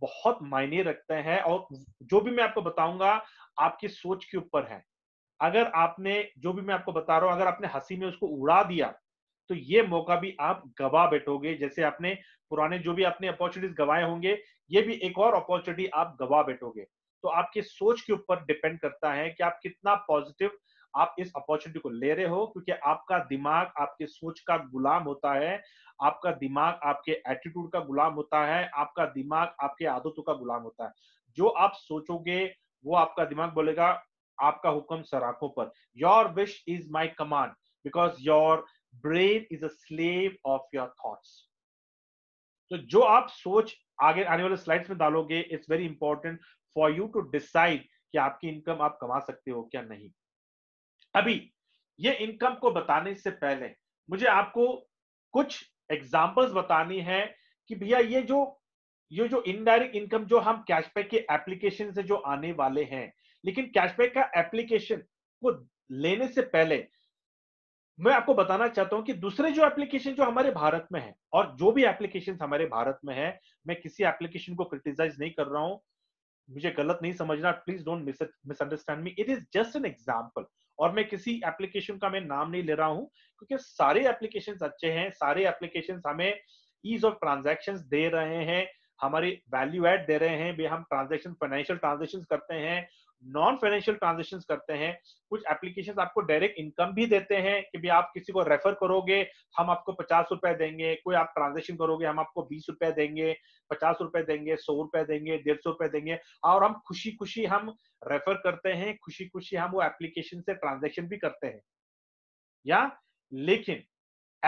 बहुत मायने रखते हैं और जो भी मैं आपको बताऊंगा आपकी सोच के ऊपर है अगर आपने जो भी मैं आपको बता रहा हूं अगर आपने हंसी में उसको उड़ा दिया तो ये मौका भी आप गवा बैठोगे जैसे आपने पुराने जो भी आपने अपॉर्चुनिटीज गवाए होंगे ये भी एक और अपॉर्चुनिटी आप गवा बैठोगे तो आपकी सोच के ऊपर डिपेंड करता है कि आप कितना पॉजिटिव आप इस अपॉर्चुनिटी को ले रहे हो क्योंकि आपका दिमाग आपके सोच का गुलाम होता है आपका दिमाग आपके एटीट्यूड का गुलाम होता है आपका दिमाग आपके आदतों का गुलाम होता है जो आप सोचोगे वो आपका दिमाग बोलेगा आपका हुक्म सराखों पर your wish is my command because your brain is a slave of your thoughts तो जो आप सोच आगे आने वाले स्लाइड्स में डालोगे it's very important for you to decide कि आपकी इनकम आप कमा सकते हो क्या नहीं अभी ये इनकम को बताने से पहले मुझे आपको कुछ एग्जाम्पल्स बतानी है कि भैया ये जो ये जो इनडायरेक्ट इनकम जो हम कैशबैक के एप्लीकेशन से जो आने वाले हैं लेकिन कैशबैक का एप्लीकेशन को लेने से पहले मैं आपको बताना चाहता हूं कि दूसरे जो एप्लीकेशन जो हमारे भारत में है और जो भी एप्लीकेशन हमारे भारत में है मैं किसी एप्लीकेशन को क्रिटिसाइज नहीं कर रहा हूं मुझे गलत नहीं समझना please don't misunderstand me it is just an example और मैं किसी एप्लीकेशन का मैं नाम नहीं ले रहा हूँ क्योंकि सारे एप्लीकेशन अच्छे हैं सारे एप्लीकेशन हमें ईज ऑफ ट्रांजेक्शन दे रहे हैं हमारी वैल्यू एड दे रहे हैं हम ट्रांजेक्शन फाइनेंशियल ट्रांजेक्शन करते हैं नॉन फाइनेंशियल ट्रांजेक्शन करते हैं कुछ एप्लीकेशन आपको डायरेक्ट इनकम भी देते हैं कि भी आप किसी को रेफर करोगे हम आपको पचास रुपए देंगे कोई आप ट्रांजेक्शन करोगे हम आपको बीस रुपए देंगे पचास रुपए देंगे सौ रुपए देंगे डेढ़ सौ रुपए देंगे और हम खुशी खुशी हम रेफर करते हैं खुशी खुशी हम वो एप्लीकेशन से ट्रांजेक्शन भी करते हैं या लेकिन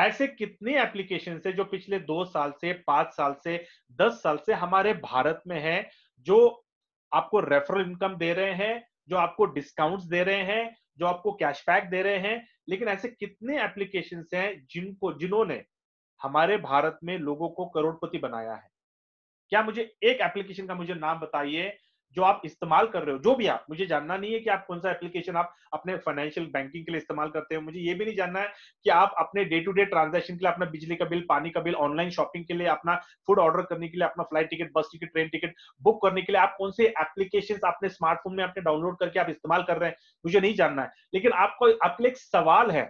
ऐसे कितने एप्लीकेशन है जो पिछले दो साल से पांच साल से दस साल से हमारे भारत में है जो आपको रेफरल इनकम दे रहे हैं जो आपको डिस्काउंट्स दे रहे हैं जो आपको कैशबैक दे रहे हैं लेकिन ऐसे कितने एप्लीकेशन हैं जिनको जिन्होंने हमारे भारत में लोगों को करोड़पति बनाया है क्या मुझे एक एप्लीकेशन का मुझे नाम बताइए जो आप इस्तेमाल कर रहे हो जो भी आप मुझे जानना नहीं है कि आप कौन सा एप्लीकेशन आप अपने फाइनेंशियल बैंकिंग के लिए इस्तेमाल करते हो मुझे ये भी नहीं जानना है कि आप अपने डे टू डे ट्रांजेक्शन के लिए अपना बिजली का बिल पानी का बिल ऑनलाइन शॉपिंग के लिए अपना फूड ऑर्डर करने के लिए अपना flight ticket bus ticket train ticket book करने के लिए आप कौन से एप्लीकेशन अपने स्मार्टफोन में अपने डाउनलोड करके आप इस्तेमाल कर रहे हैं मुझे नहीं जानना है लेकिन आपको आपके लिए एक सवाल है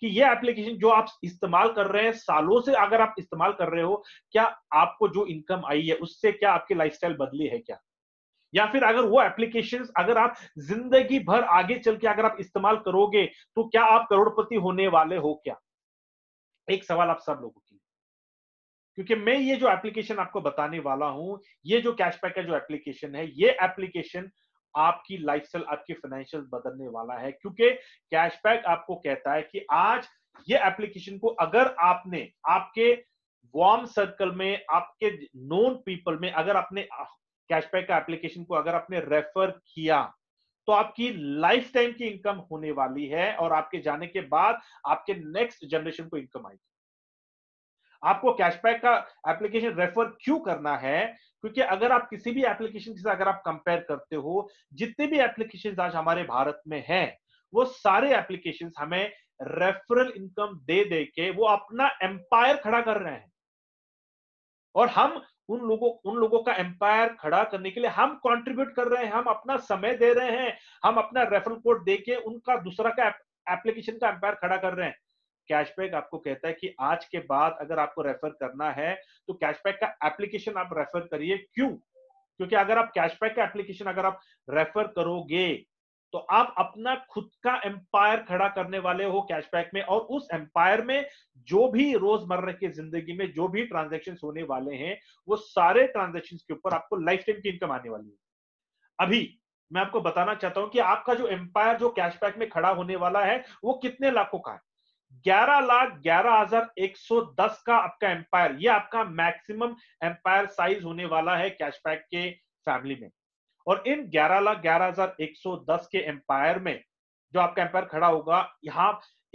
कि ये एप्लीकेशन जो आप इस्तेमाल कर रहे हैं सालों से अगर आप इस्तेमाल कर रहे हो क्या आपको जो इनकम आई है उससे क्या आपकी लाइफस्टाइल बदली है क्या या फिर अगर वो एप्लीकेशन अगर आप जिंदगी भर आगे चल के अगर आप इस्तेमाल करोगे तो क्या आप करोड़पति होने वाले हो क्या एक सवाल आप सब लोगों के लिए क्योंकि मैं ये जो एप्लीकेशन आपको बताने वाला हूं ये जो कैशबैक का जो एप्लीकेशन है ये एप्लीकेशन आपकी लाइफ स्टाइल आपकी फाइनेंशियल बदलने वाला है क्योंकि कैशबैक आपको कहता है कि आज ये एप्लीकेशन को अगर आपने आपके वार्म सर्कल में आपके नोन पीपल में अगर आपने कैशबैक का एप्लीकेशन को अगर आपने रेफर किया तो आपकी लाइफ टाइम की इनकम होने वाली है और आपके जाने के बाद आपके नेक्स्ट जनरेशन को इनकम आएगी आपको कैशबैक का एप्लीकेशन रेफर क्यों करना है क्योंकि अगर आप किसी भी एप्लीकेशन के साथ अगर आप कंपेयर करते हो जितने भी एप्लीकेशन आज हमारे भारत में हैं वो सारे एप्लीकेशन हमें रेफरल इनकम दे दे के वो अपना एम्पायर खड़ा कर रहे हैं और हम उन लोगों उन लोगों का एम्पायर खड़ा करने के लिए हम कंट्रीब्यूट कर रहे हैं हम अपना समय दे रहे हैं हम अपना रेफरल कोड दे के उनका दूसरा का एप्लीकेशन का एम्पायर खड़ा कर रहे हैं कैशबैक आपको कहता है कि आज के बाद अगर आपको रेफर करना है तो कैशबैक का एप्लीकेशन आप रेफर करिए क्यों क्योंकि अगर आप कैशबैक का एप्लीकेशन अगर आप रेफर करोगे तो आप अपना खुद का एम्पायर खड़ा करने वाले हो कैशबैक में और उस एम्पायर में जो भी रोजमर्रा की जिंदगी में जो भी ट्रांजेक्शन होने वाले हैं वो सारे ट्रांजेक्शन के ऊपर आपको लाइफ टाइम की इनकम आने वाली है अभी मैं आपको बताना चाहता हूं कि आपका जो एम्पायर जो कैशबैक में खड़ा होने वाला है वो कितने लाखों का है ग्यारह लाख ग्यारह हजार एक सौ दस का आपका एम्पायर ये आपका मैक्सिमम एम्पायर साइज होने वाला है कैशबैक के फैमिली में और इन ग्यारह लाख ग्यारह हजार एक सौ दस के एम्पायर में जो आपका एम्पायर खड़ा होगा यहाँ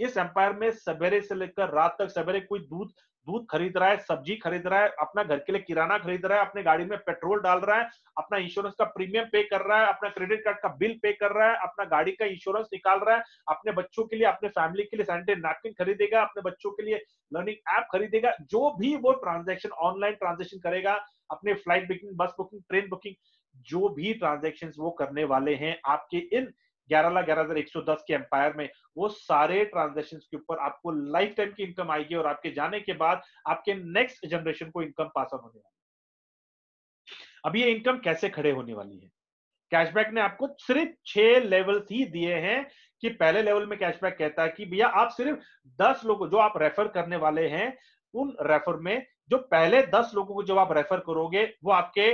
इस एम्पायर में सवेरे से लेकर रात तक सवेरे कोई दूध दूध खरीद रहा है सब्जी खरीद रहा है अपना घर के लिए किराना खरीद रहा है अपने गाड़ी में पेट्रोल डाल रहा है अपना इंश्योरेंस का प्रीमियम पे कर रहा है अपना क्रेडिट कार्ड का बिल पे कर रहा है अपना गाड़ी का इंश्योरेंस निकाल रहा है अपने बच्चों के लिए अपने फैमिली के लिए सैनिटरी नैपकिन खरीदेगा अपने बच्चों के लिए लर्निंग ऐप खरीदेगा जो भी वो ट्रांजेक्शन ऑनलाइन ट्रांजेक्शन करेगा अपने flight booking bus booking train booking जो भी ट्रांजेक्शन वो करने वाले हैं आपके इन ग्यारह लाख ग्यारह हजार एक सौ दस के एम्पायर में वो सारे ट्रांजेक्शन के ऊपर आपको लाइफ टाइम की इनकम आएगी और आपके जाने के बाद आपके नेक्स्ट जनरेशन को इनकम पास ऑन होने वाली अब ये इनकम कैसे खड़े होने वाली है कैशबैक ने आपको सिर्फ छह लेवल ही दिए हैं कि पहले लेवल में कैशबैक कहता है कि भैया आप सिर्फ दस लोगों जो आप रेफर करने वाले हैं उन रेफर में जो पहले दस लोगों को जब आप रेफर करोगे वो आपके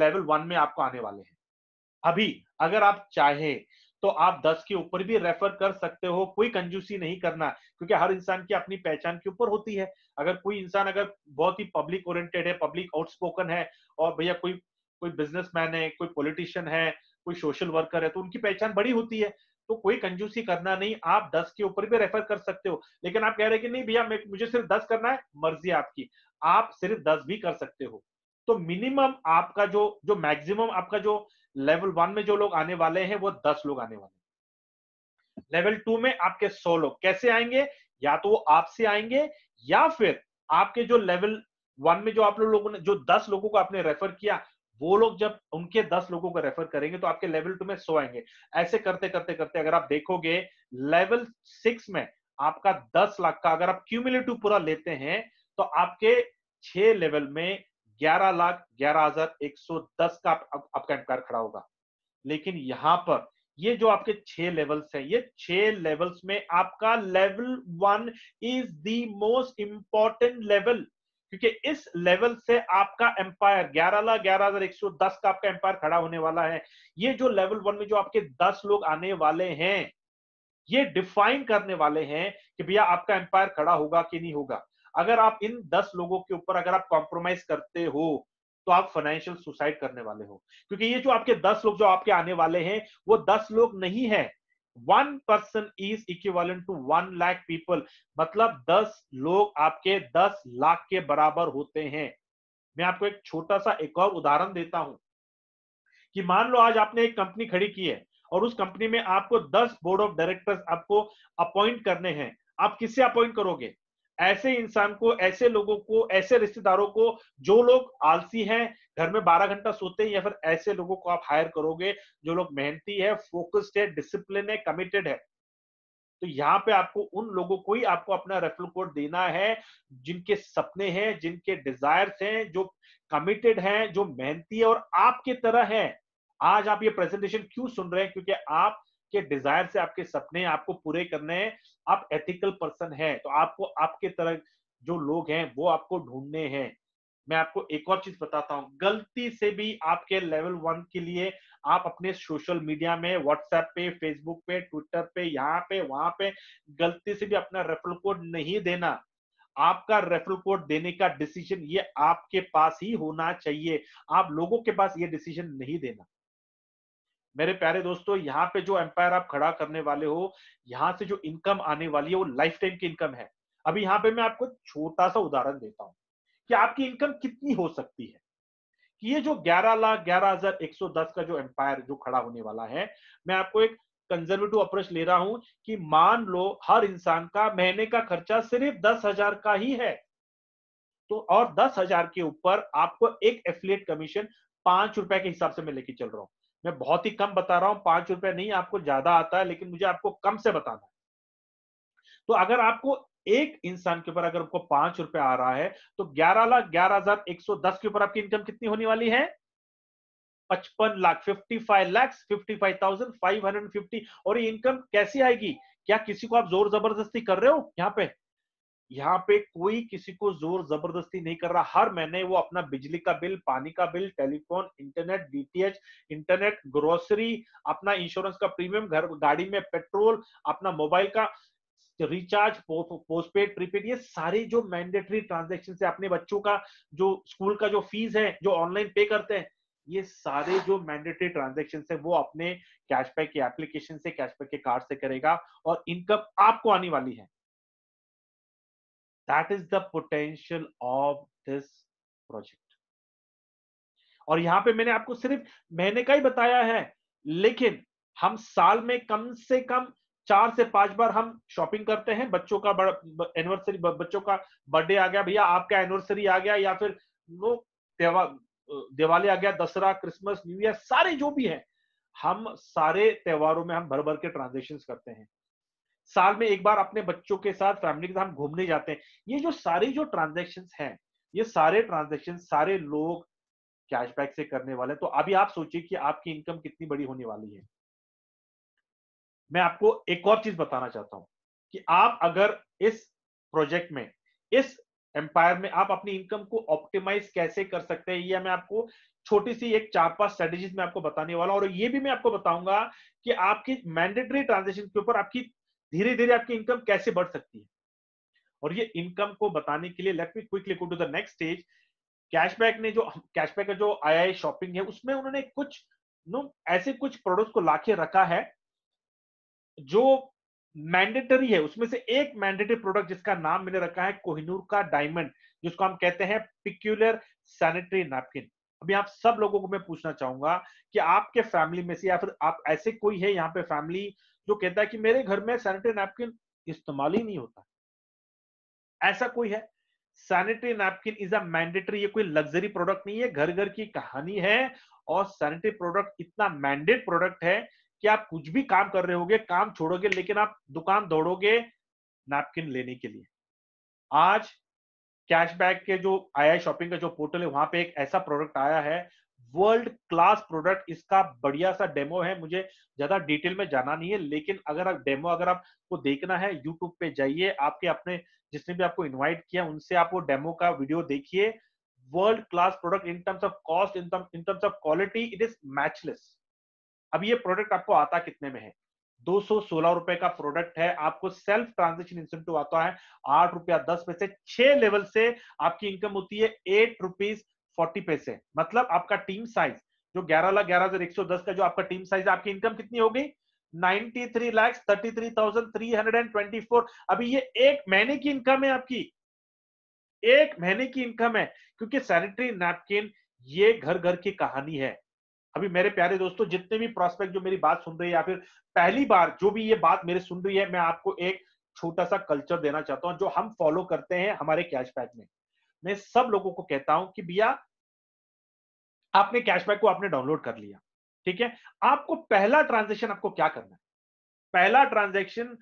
लेवल वन में आपको आने वाले हैं अभी अगर आप चाहे तो आप दस के ऊपर भी रेफर कर सकते हो कोई कंजूसी नहीं करना क्योंकि हर इंसान की अपनी पहचान के ऊपर होती है अगर कोई इंसान अगर बहुत ही पब्लिक ओरिएंटेड है पब्लिक आउटस्पोकन है और भैया कोई कोई बिजनेसमैन है कोई पॉलिटिशियन है कोई सोशल वर्कर है तो उनकी पहचान बड़ी होती है तो कोई कंजूसी करना नहीं आप दस के ऊपर भी रेफर कर सकते हो लेकिन आप कह रहे हैं कि नहीं भैया मुझे सिर्फ दस करना है मर्जी आपकी आप सिर्फ दस भी कर सकते हो तो मिनिमम आपका जो जो मैक्सिमम आपका जो लेवल वन में जो लोग आने वाले हैं वो दस लोग आने वाले लेवल टू में आपके सौ लोग कैसे आएंगे या तो वो आपसे आएंगे या फिर आपके जो लेवल वन में जो आप लोगों ने जो दस लोगों को आपने रेफर किया वो लोग जब उनके दस लोगों को रेफर करेंगे तो आपके लेवल टू में सो आएंगे ऐसे करते करते करते अगर आप देखोगे लेवल सिक्स में आपका दस लाख का अगर आप क्यूमिलेटिव पूरा लेते हैं तो आपके छह लेवल में ग्यारह लाख ग्यारह हजार एक सौ दस का आपका एम्पायर खड़ा होगा लेकिन यहां पर ये जो आपके छह लेवल्स हैं ये छह लेवल्स में आपका level one is the most important level क्योंकि इस लेवल से आपका एम्पायर ग्यारह लाख ग्यारह हजार एक सौ दस का आपका एम्पायर खड़ा होने वाला है ये जो लेवल वन में जो आपके दस लोग आने वाले हैं ये डिफाइन करने वाले हैं कि भैया आपका एम्पायर खड़ा होगा कि नहीं होगा अगर आप इन दस लोगों के ऊपर अगर आप कॉम्प्रोमाइज करते हो तो आप फाइनेंशियल सुसाइड करने वाले हो क्योंकि ये जो आपके दस लोग जो आपके आने वाले हैं वो दस लोग नहीं है one person is equivalent to one lakh people मतलब दस लोग आपके दस लाख के बराबर होते हैं मैं आपको एक छोटा सा एक और उदाहरण देता हूं कि मान लो आज आपने एक कंपनी खड़ी की है और उस कंपनी में आपको दस बोर्ड ऑफ डायरेक्टर्स आपको अपॉइंट करने हैं आप किससे अपॉइंट करोगे ऐसे इंसान को ऐसे लोगों को ऐसे रिश्तेदारों को जो लोग आलसी हैं घर में बारह घंटा सोते हैं या फिर ऐसे लोगों को आप हायर करोगे जो लोग मेहनती है फोकस्ड है डिसिप्लिन है कमिटेड है तो यहाँ पे आपको उन लोगों को ही आपको अपना रेफरल कोड देना है जिनके सपने हैं जिनके डिजायर्स हैं जो कमिटेड हैं जो मेहनती है और आपकी तरह है आज आप ये प्रेजेंटेशन क्यों सुन रहे हैं क्योंकि आप आपके डिजायर से आपके सपने आपको पूरे करने हैं आप एथिकल पर्सन हैं तो आपको आपके तरह जो लोग हैं वो आपको ढूंढने हैं मैं आपको एक और चीज बताता हूँ गलती से भी आपके लेवल वन के लिए आप अपने सोशल मीडिया में व्हाट्सएप पे फेसबुक पे ट्विटर पे यहाँ पे वहां पे गलती से भी अपना रेफरल कोड नहीं देना आपका रेफरल कोड देने का डिसीजन ये आपके पास ही होना चाहिए आप लोगों के पास ये डिसीजन नहीं देना मेरे प्यारे दोस्तों यहाँ पे जो एम्पायर आप खड़ा करने वाले हो यहाँ से जो इनकम आने वाली है वो लाइफ टाइम की इनकम है अभी यहाँ पे मैं आपको छोटा सा उदाहरण देता हूँ कि आपकी इनकम कितनी हो सकती है कि ये जो ग्यारह लाख ग्यारह हजार एक सौ दस का जो एम्पायर जो खड़ा होने वाला है मैं आपको एक कंजर्वेटिव अप्रोच ले रहा हूं कि मान लो हर इंसान का महीने का खर्चा सिर्फ दस हजार का ही है तो और दस हजार के ऊपर आपको एक एफिलियट कमीशन पांच रुपए के हिसाब से मैं लेके चल रहा हूँ मैं बहुत ही कम बता रहा हूं पांच रुपए नहीं आपको ज्यादा आता है लेकिन मुझे आपको कम से बताना है तो अगर आपको एक इंसान के ऊपर अगर आपको पांच रुपए आ रहा है तो ग्यारह लाख ग्यारह हजार एक सौ दस के ऊपर आपकी इनकम कितनी होने वाली है पचपन lakh fifty five lakhs fifty five thousand five hundred fifty और ये इनकम कैसी आएगी क्या किसी को आप जोर जबरदस्ती कर रहे हो यहाँ पे यहाँ पे कोई किसी को जोर जबरदस्ती नहीं कर रहा हर महीने वो अपना बिजली का बिल पानी का bill telephone internet DTH internet grocery अपना इंश्योरेंस का प्रीमियम घर गाड़ी में पेट्रोल अपना मोबाइल का रिचार्ज पोस्टपेड प्रीपेड ये सारे जो मैंडेटरी ट्रांजेक्शन है अपने बच्चों का जो स्कूल का जो फीस है जो ऑनलाइन पे करते हैं ये सारे जो मैंडेटरी ट्रांजेक्शन है वो अपने कैशबैक के एप्लीकेशन से कैशबैक के कार्ड से करेगा और इनकम आपको आने वाली है that is the potential of this project और यहां पे मैंने आपको सिर्फ महीने का ही बताया है लेकिन हम साल में कम से कम चार से पांच बार हम शॉपिंग करते हैं बच्चों का एनिवर्सरी बच्चों का बर्थडे आ गया भैया आपका एनिवर्सरी आ गया या फिर नो देवा, दिवाली आ गया दसरा क्रिसमस न्यू ईयर सारे जो भी है हम सारे त्योहारों में हम भर भर के ट्रांजेक्शन करते हैं साल में एक बार अपने बच्चों के साथ फैमिली के साथ हम घूमने जाते हैं ये जो सारी जो ट्रांजेक्शन है ये सारे ट्रांजेक्शन सारे लोग कैशबैक से करने वाले तो अभी आप सोचिए कि आपकी इनकम कितनी बड़ी होने वाली है मैं आपको एक और चीज बताना चाहता हूं कि आप अगर इस प्रोजेक्ट में इस एम्पायर में आप अपनी इनकम को ऑप्टिमाइज कैसे कर सकते हैं ये मैं आपको छोटी सी एक चार पांच स्ट्रेटेजीज में आपको बताने वाला हूं और ये भी मैं आपको बताऊंगा कि आपकी मैंडेटरी ट्रांजेक्शन के ऊपर आपकी धीरे धीरे आपकी इनकम कैसे बढ़ सकती है और ये इनकम को बताने के लिए let me quickly go to the next stage cashback ने जो कैशबैक का जो आई आई शॉपिंग है उसमें उन्होंने कुछ नो ऐसे कुछ प्रोडक्ट को लाके रखा है जो मैंडेटरी है उसमें से एक मैंडेटरी प्रोडक्ट जिसका नाम मैंने रखा है कोहिनूर का डायमंड जिसको हम कहते हैं पिक्यूलर सैनिटरी नैपकिन अभी आप सब लोगों को मैं पूछना चाहूंगा कि आपके फैमिली में से या फिर आप ऐसे कोई है यहाँ पे फैमिली जो कहता है कि मेरे घर में सैनिटरी नैपकिन इस्तेमाल ही नहीं होता ऐसा कोई है sanitary napkin is a mandatory ये कोई लग्जरी प्रोडक्ट नहीं है घर घर की कहानी है और सैनिटरी प्रोडक्ट इतना मैंडेट प्रोडक्ट है कि आप कुछ भी काम कर रहे होगे काम छोड़ोगे लेकिन आप दुकान दौड़ोगे नैपकिन लेने के लिए आज कैशबैक के जो आया शॉपिंग का जो पोर्टल है वहां पे एक ऐसा प्रोडक्ट आया है वर्ल्ड क्लास प्रोडक्ट इसका बढ़िया सा डेमो है मुझे ज्यादा डिटेल में जाना नहीं है लेकिन अगर आप डेमो अगर आपको देखना है यूट्यूब पे जाइए आपके अपने जिसने भी आपको इन्वाइट किया उनसे आप वो डेमो का वीडियो देखिए world class product in terms of cost in terms of quality it is matchless अब ये प्रोडक्ट आपको आता कितने में है दो सौ रुपए का प्रोडक्ट है आपको सेल्फ ट्रांजेक्शन इंसेंटिव आता है आठ रुपया दस पैसे छह लेवल से आपकी इनकम होती है एट रुपीज फोर्टी पैसे मतलब आपका टीम साइज जो ग्यारह लाख ग्यारह हजार एक सौ दस का जो आपका टीम साइज है आपकी इनकम कितनी होगी ninety three lakhs thirty three thousand three hundred and twenty four अभी ये एक महीने की इनकम है आपकी एक महीने की इनकम है क्योंकि सैनिटरी नैपकिन ये घर घर की कहानी है अभी मेरे प्यारे दोस्तों जितने भी प्रोस्पेक्ट जो मेरी बात सुन रही है या फिर पहली बार जो भी ये बात मेरे सुन रही है मैं आपको एक छोटा सा कल्चर देना चाहता हूँ जो हम फॉलो करते हैं हमारे कैशबैक में मैं सब लोगों को कहता हूं कि भैया आपने कैशबैक को आपने डाउनलोड कर लिया ठीक है आपको पहला ट्रांजेक्शन आपको क्या करना है पहला ट्रांजेक्शन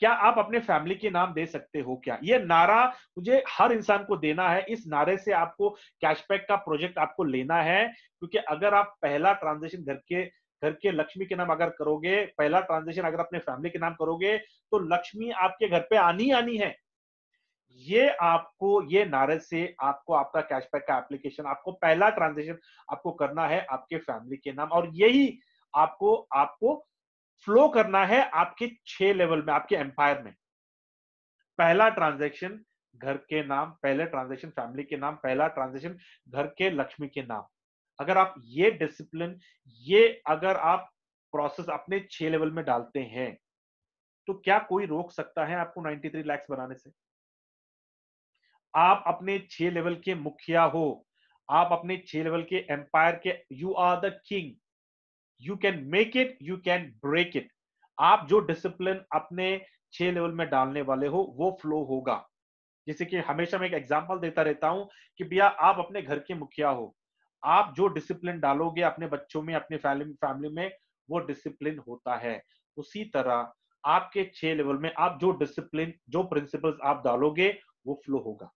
क्या आप अपने फैमिली के नाम दे सकते हो क्या ये नारा मुझे हर इंसान को देना है इस नारे से आपको कैशबैक का प्रोजेक्ट आपको लेना है क्योंकि अगर आप पहला ट्रांजेक्शन घर के घर के लक्ष्मी के नाम अगर करोगे पहला ट्रांजेक्शन अगर अपने फैमिली के नाम करोगे तो लक्ष्मी आपके घर पे आनी आनी है ये आपको ये नारे से आपको आपका कैशबैक का एप्लीकेशन आपको पहला ट्रांजेक्शन आपको करना है आपके फैमिली के नाम और यही आपको आपको फ्लो करना है आपके छह लेवल में आपके एम्पायर में पहला ट्रांजेक्शन घर के नाम पहले ट्रांजेक्शन फैमिली के नाम पहला ट्रांजेक्शन घर के लक्ष्मी के नाम अगर आप ये डिसिप्लिन ये अगर आप प्रोसेस अपने छह लेवल में डालते हैं तो क्या कोई रोक सकता है आपको 93 लाख बनाने से आप अपने छह लेवल के मुखिया हो आप अपने छह लेवल के एम्पायर के you are the king you can make it you can break it आप जो डिसिप्लिन अपने छह लेवल में डालने वाले हो वो फ्लो होगा जैसे कि हमेशा मैं एक एग्जाम्पल देता रहता हूं कि भैया आप अपने घर के मुखिया हो आप जो डिसिप्लिन डालोगे अपने बच्चों में अपने फैमिली में वो डिसिप्लिन होता है उसी तरह आपके छह लेवल में आप जो डिसिप्लिन जो प्रिंसिपल्स आप डालोगे वो फ्लो होगा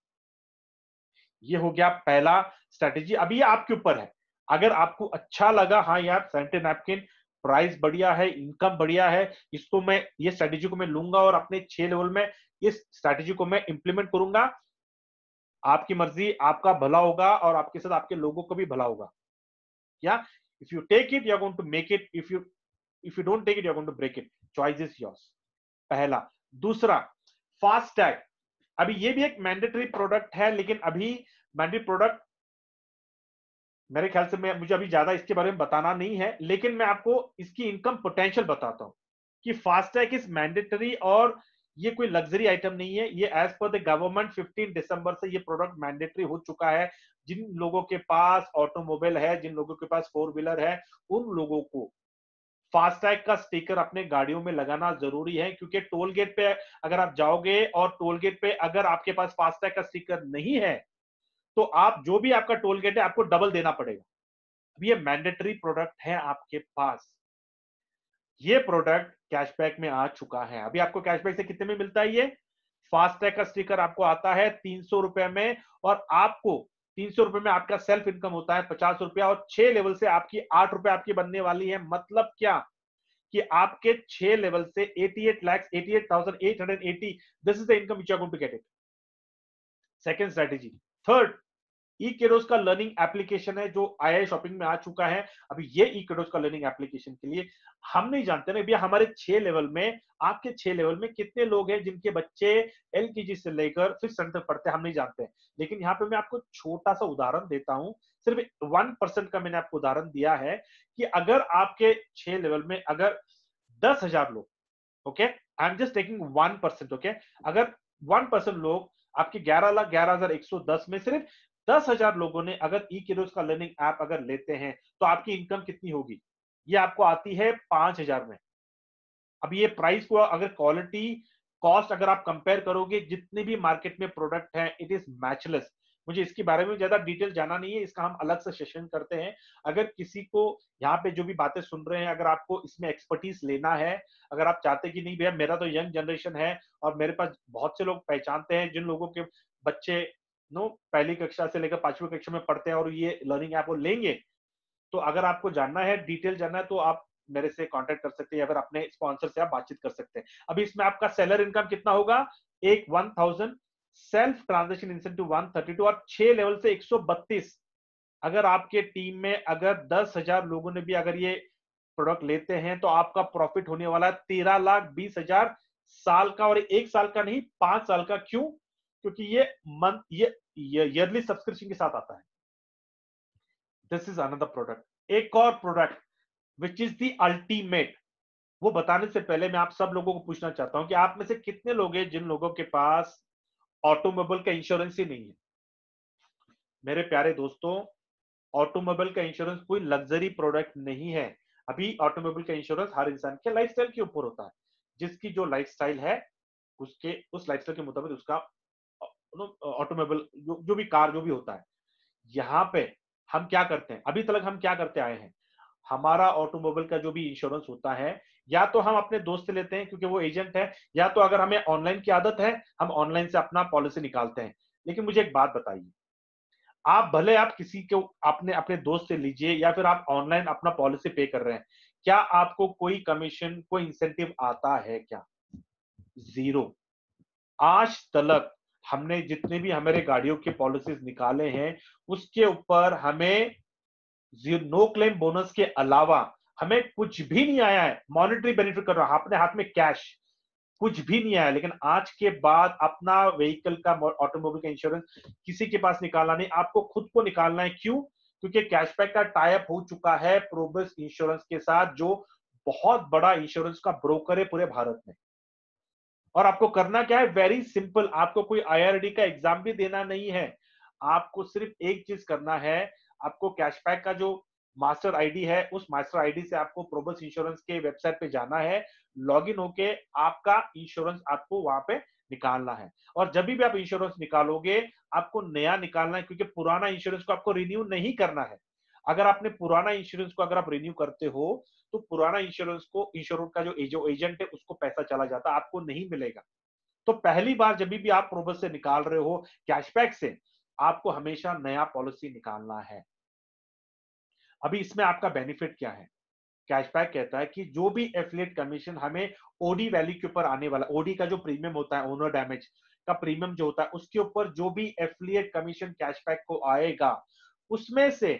ये हो गया पहला स्ट्रेटेजी अभी आपके ऊपर है अगर आपको अच्छा लगा हाँ यार सेंटे नैपकिन प्राइस बढ़िया है इनकम बढ़िया है इसको मैं ये स्ट्रेटेजी को मैं लूंगा और अपने छह लेवल में इस स्ट्रेटेजी को मैं इंप्लीमेंट करूंगा आपकी मर्जी आपका भला होगा और आपके साथ आपके लोगों को भी भला होगा क्या if you take it you going to make it if you if you don't take it you going to break it choice is yours पहला दूसरा फास्ट टैग अभी ये भी एक मैंडेटरी प्रोडक्ट है लेकिन अभी मैंडी प्रोडक्ट मेरे ख्याल से मैं मुझे अभी ज्यादा इसके बारे में बताना नहीं है लेकिन मैं आपको इसकी इनकम पोटेंशियल बताता हूँ कि फास्टैग इज मैंडेटरी और ये कोई लग्जरी आइटम नहीं है ये एज पर द गवर्नमेंट 15 दिसंबर से ये प्रोडक्ट मैंडेटरी हो चुका है जिन लोगों के पास ऑटोमोबाइल है जिन लोगों के पास फोर व्हीलर है उन लोगों को फास्टैग का स्टिकर अपने गाड़ियों में लगाना जरूरी है क्योंकि टोल गेट पे अगर आप जाओगे और टोल गेट पे अगर आपके पास फास्टैग का स्टिकर नहीं है तो आप जो भी आपका टोल गेट है आपको डबल देना पड़ेगा अब ये मैंडेटरी प्रोडक्ट है आपके पास ये प्रोडक्ट कैशबैक में आ चुका है अभी आपको कैशबैक से कितने में मिलता है ये फास्टैग का स्टिकर आपको आता है तीन सौ रुपए में और आपको तीन सौ रुपए में आपका सेल्फ इनकम होता है पचास रुपया और छह लेवल से आपकी आठ रुपए आपकी बनने वाली है मतलब क्या कि आपके छह लेवल से 88 lakh 88,880 this is the income which are going to get it second strategy third ई केडोज का लर्निंग एप्लीकेशन है जो आई आई शॉपिंग में आ चुका है अभी ये ई केडोज का लर्निंग एप्लीकेशन के लिए हम नहीं जानते ना भैया हमारे छह लेवल में आपके छह लेवल में कितने लोग हैं जिनके बच्चे एल से लेकर फिफ्थ सेंटर पढ़ते हैं हम नहीं जानते हैं लेकिन यहाँ पे मैं आपको छोटा सा उदाहरण देता हूँ सिर्फ वन परसेंट का मैंने आपको उदाहरण दिया है कि अगर आपके छह लेवल में अगर दस हजार लोग okay I am just taking one percent okay अगर वन परसेंट लोग आपके ग्यारह लाख ग्यारह हजार एक सौ दस में सिर्फ दस हजार लोगों ने अगर ई किरोज का लर्निंग ऐप अगर लेते हैं तो आपकी इनकम कितनी होगी ये आपको आती है पांच हजार में अब ये प्राइस को अगर क्वालिटी कॉस्ट अगर आप कंपेयर करोगे जितने भी मार्केट में प्रोडक्ट है इट इज मैचलेस मुझे इसके बारे में ज्यादा डिटेल जाना नहीं है इसका हम अलग से सेशन करते हैं अगर किसी को यहाँ पे जो भी बातें सुन रहे हैं अगर आपको इसमें एक्सपर्टीज लेना है अगर आप चाहते कि नहीं भैया मेरा तो यंग जनरेशन है और मेरे पास बहुत से लोग पहचानते हैं जिन लोगों के बच्चे नो पहली कक्षा से लेकर पांचवी कक्षा में पढ़ते हैं और ये लर्निंग ऐप वो लेंगे तो अगर आपको जानना है डिटेल जानना है तो आप मेरे से कांटेक्ट कर सकते हैं या फिर अपने स्पॉन्सर से आप बातचीत कर सकते हैं अभी इसमें आपका सेलर इनकम कितना होगा एक one thousand self transaction incentive one thirty two और छह लेवल से एक सौ बत्तीस अगर आपके टीम में अगर दस हजार लोगों ने भी अगर ये प्रोडक्ट लेते हैं तो आपका प्रॉफिट होने वाला है तेरह लाख बीस हजार साल का और एक साल का नहीं पांच साल का क्यों क्योंकि ये मंथ ये ईयरली सब्सक्रिप्शन के साथ आता है दिस इज अनदर प्रोडक्ट एक और product which is the ultimate वो बताने से पहले मैं आप सब लोगों को पूछना चाहता हूं कि आप में से कितने लोग हैं जिन लोगों के पास ऑटोमोबाइल का इंश्योरेंस ही नहीं है मेरे प्यारे दोस्तों ऑटोमोबाइल का इंश्योरेंस कोई लग्जरी प्रोडक्ट नहीं है अभी ऑटोमोबाइल का इंश्योरेंस हर इंसान के लाइफस्टाइल के ऊपर होता है जिसकी जो लाइफस्टाइल है उसके उस लाइफस्टाइल के मुताबिक उसका ऑटोमोबाइल uh, जो, जो भी कार जो भी होता है यहाँ पे हम क्या करते हैं अभी तक हम क्या करते आए हैं हमारा ऑटोमोबाइल का जो भी इंश्योरेंस होता है या तो हम अपने दोस्त से लेते हैं क्योंकि वो एजेंट है या तो अगर हमें ऑनलाइन की आदत है हम ऑनलाइन से अपना पॉलिसी निकालते हैं लेकिन मुझे एक बात बताइए आप भले आप किसी को अपने अपने दोस्त से लीजिए या फिर आप ऑनलाइन अपना पॉलिसी पे कर रहे हैं क्या आपको कोई कमीशन कोई इंसेंटिव आता है क्या जीरो आज तलक हमने जितने भी हमारे गाड़ियों के पॉलिसीज निकाले हैं उसके ऊपर हमें नो क्लेम बोनस के अलावा हमें कुछ भी नहीं आया है मॉनिटरी बेनिफिट कर रहा हूं अपने हाथ में कैश कुछ भी नहीं आया लेकिन आज के बाद अपना व्हीकल का ऑटोमोबाइल का इंश्योरेंस किसी के पास निकालना नहीं आपको खुद को निकालना है क्यों क्योंकि कैशबैक का टाइप हो चुका है प्रोबेस इंश्योरेंस के साथ जो बहुत बड़ा इंश्योरेंस का ब्रोकर है पूरे भारत में और आपको करना क्या है वेरी सिंपल आपको कोई आईआरडी का एग्जाम भी देना नहीं है आपको सिर्फ एक चीज करना है आपको कैशबैक का जो मास्टर आईडी है उस मास्टर आईडी से आपको प्रोबल्स इंश्योरेंस के वेबसाइट पे जाना है लॉग इन होके आपका इंश्योरेंस आपको वहां पे निकालना है और जब भी आप इंश्योरेंस निकालोगे आपको नया निकालना है क्योंकि पुराना इंश्योरेंस को आपको रिन्यू नहीं करना है अगर आपने पुराना इंश्योरेंस को अगर आप रिन्यू करते हो तो पुराना इंश्योरेंस को इंश्योर का जो एजेंट है उसको पैसा चला जाता आपको नहीं मिलेगा तो पहली बार जब भी आप प्रोबस से निकाल रहे हो कैशबैक से आपको हमेशा नया पॉलिसी निकालना है अभी इसमें आपका बेनिफिट क्या है कैशबैक कहता है कि जो भी एफिलेट कमीशन हमें ओडी वैल्यू के ऊपर आने वाला ओडी का जो प्रीमियम होता है ओनर डैमेज का प्रीमियम जो होता है उसके ऊपर जो भी एफिलिएट कमीशन कैशबैक को आएगा उसमें से